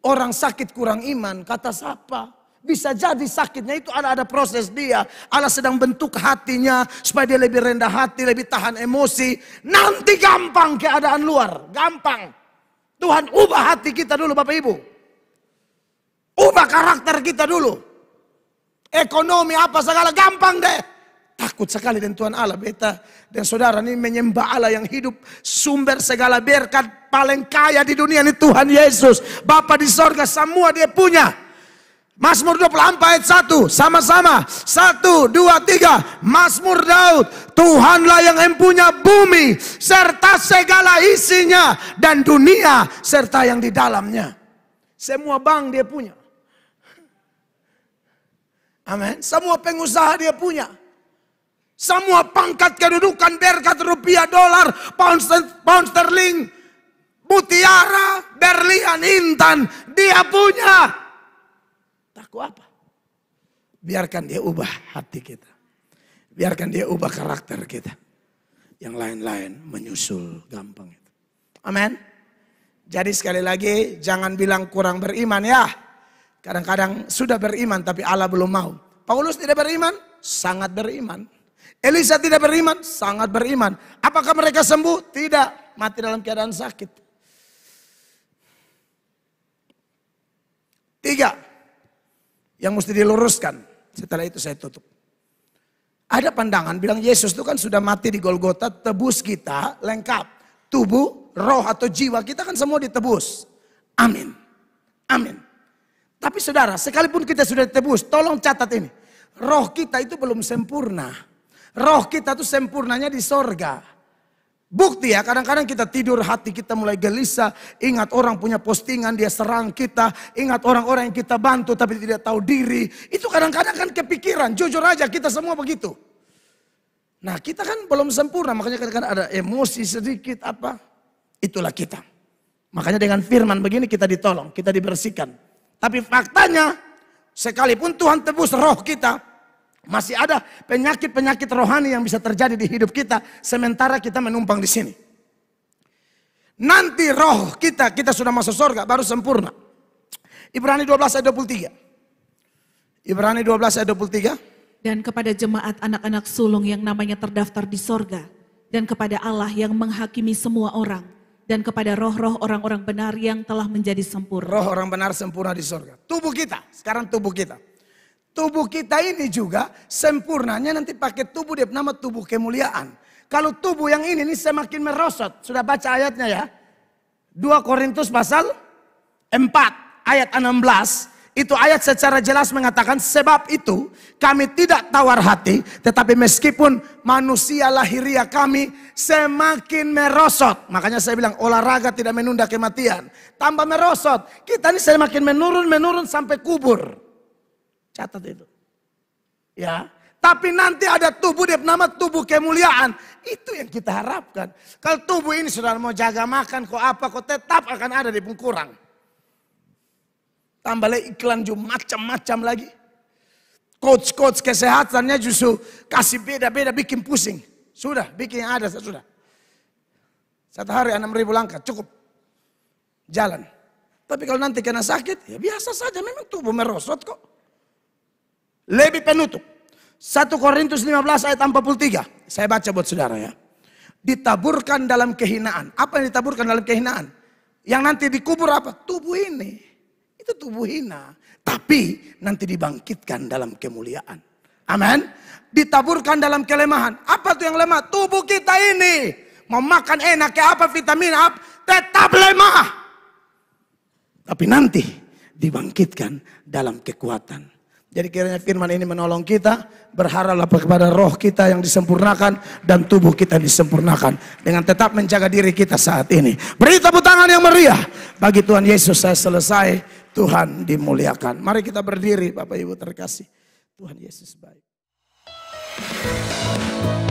orang sakit kurang iman kata siapa? Bisa jadi sakitnya itu ada ada proses dia. Allah sedang bentuk hatinya supaya dia lebih rendah hati, lebih tahan emosi. Nanti gampang keadaan luar, gampang. Tuhan ubah hati kita dulu Bapak Ibu. Ubah karakter kita dulu. Ekonomi apa segala gampang deh. Takut sekali dengan Tuhan Allah beta dan saudara ini menyembah Allah yang hidup sumber segala berkat paling kaya di dunia ini Tuhan Yesus. Bapak di sorga semua dia punya. Mazmur 24 ayat 1 sama-sama. 1 2 3 Mazmur Daud, Tuhanlah yang empunya bumi serta segala isinya dan dunia serta yang di dalamnya. Semua bank dia punya. Amin. Semua pengusaha dia punya. Semua pangkat kedudukan berkat rupiah, dolar, pound, pound sterling, mutiara, berlian, intan, dia punya. Aku apa? Biarkan dia ubah hati kita. Biarkan dia ubah karakter kita. Yang lain-lain menyusul gampang itu. Amin. Jadi sekali lagi jangan bilang kurang beriman ya. Kadang-kadang sudah beriman tapi Allah belum mau. Paulus tidak beriman, sangat beriman. Elisa tidak beriman, sangat beriman. Apakah mereka sembuh? Tidak, mati dalam keadaan sakit. Tiga, yang mesti diluruskan. Setelah itu saya tutup. Ada pandangan bilang Yesus itu kan sudah mati di Golgota, tebus kita lengkap. Tubuh, roh atau jiwa kita kan semua ditebus. Amin. Amin. Tapi saudara, sekalipun kita sudah ditebus, tolong catat ini. Roh kita itu belum sempurna. Roh kita itu sempurnanya di sorga. Bukti ya, kadang-kadang kita tidur hati kita mulai gelisah, ingat orang punya postingan dia serang kita, ingat orang-orang yang kita bantu tapi tidak tahu diri. Itu kadang-kadang kan kepikiran, jujur aja kita semua begitu. Nah kita kan belum sempurna, makanya kadang-kadang ada emosi sedikit apa, itulah kita. Makanya dengan firman begini kita ditolong, kita dibersihkan. Tapi faktanya, sekalipun Tuhan tebus roh kita, masih ada penyakit-penyakit rohani yang bisa terjadi di hidup kita sementara kita menumpang di sini. Nanti roh kita, kita sudah masuk surga baru sempurna. Ibrani 12 ayat 23. Ibrani 12 ayat 23. Dan kepada jemaat anak-anak sulung yang namanya terdaftar di sorga. Dan kepada Allah yang menghakimi semua orang. Dan kepada roh-roh orang-orang benar yang telah menjadi sempurna. Roh orang benar sempurna di sorga. Tubuh kita, sekarang tubuh kita. Tubuh kita ini juga sempurnanya nanti pakai tubuh dia nama tubuh kemuliaan. Kalau tubuh yang ini, ini semakin merosot. Sudah baca ayatnya ya. 2 Korintus pasal 4 ayat 16. Itu ayat secara jelas mengatakan sebab itu kami tidak tawar hati. Tetapi meskipun manusia lahiriah kami semakin merosot. Makanya saya bilang olahraga tidak menunda kematian. Tambah merosot. Kita ini semakin menurun-menurun sampai kubur. Catat itu. Ya, tapi nanti ada tubuh dia nama tubuh kemuliaan. Itu yang kita harapkan. Kalau tubuh ini sudah mau jaga makan, kok apa, kok tetap akan ada di pengkurang. Tambah lagi iklan juga macam-macam lagi. Coach-coach kesehatannya justru kasih beda-beda bikin pusing. Sudah, bikin yang ada, sudah. Satu hari enam ribu langkah, cukup. Jalan. Tapi kalau nanti kena sakit, ya biasa saja. Memang tubuh merosot kok. Lebih penutup. 1 Korintus 15 ayat 43. Saya baca buat saudara ya. Ditaburkan dalam kehinaan. Apa yang ditaburkan dalam kehinaan? Yang nanti dikubur apa? Tubuh ini. Itu tubuh hina. Tapi nanti dibangkitkan dalam kemuliaan. Amin. Ditaburkan dalam kelemahan. Apa tuh yang lemah? Tubuh kita ini. Mau makan enak ya apa vitamin apa. Tetap lemah. Tapi nanti dibangkitkan dalam kekuatan. Jadi kiranya firman ini menolong kita, berharaplah kepada roh kita yang disempurnakan dan tubuh kita yang disempurnakan. Dengan tetap menjaga diri kita saat ini. Beri tepuk tangan yang meriah. Bagi Tuhan Yesus saya selesai, Tuhan dimuliakan. Mari kita berdiri Bapak Ibu terkasih. Tuhan Yesus baik.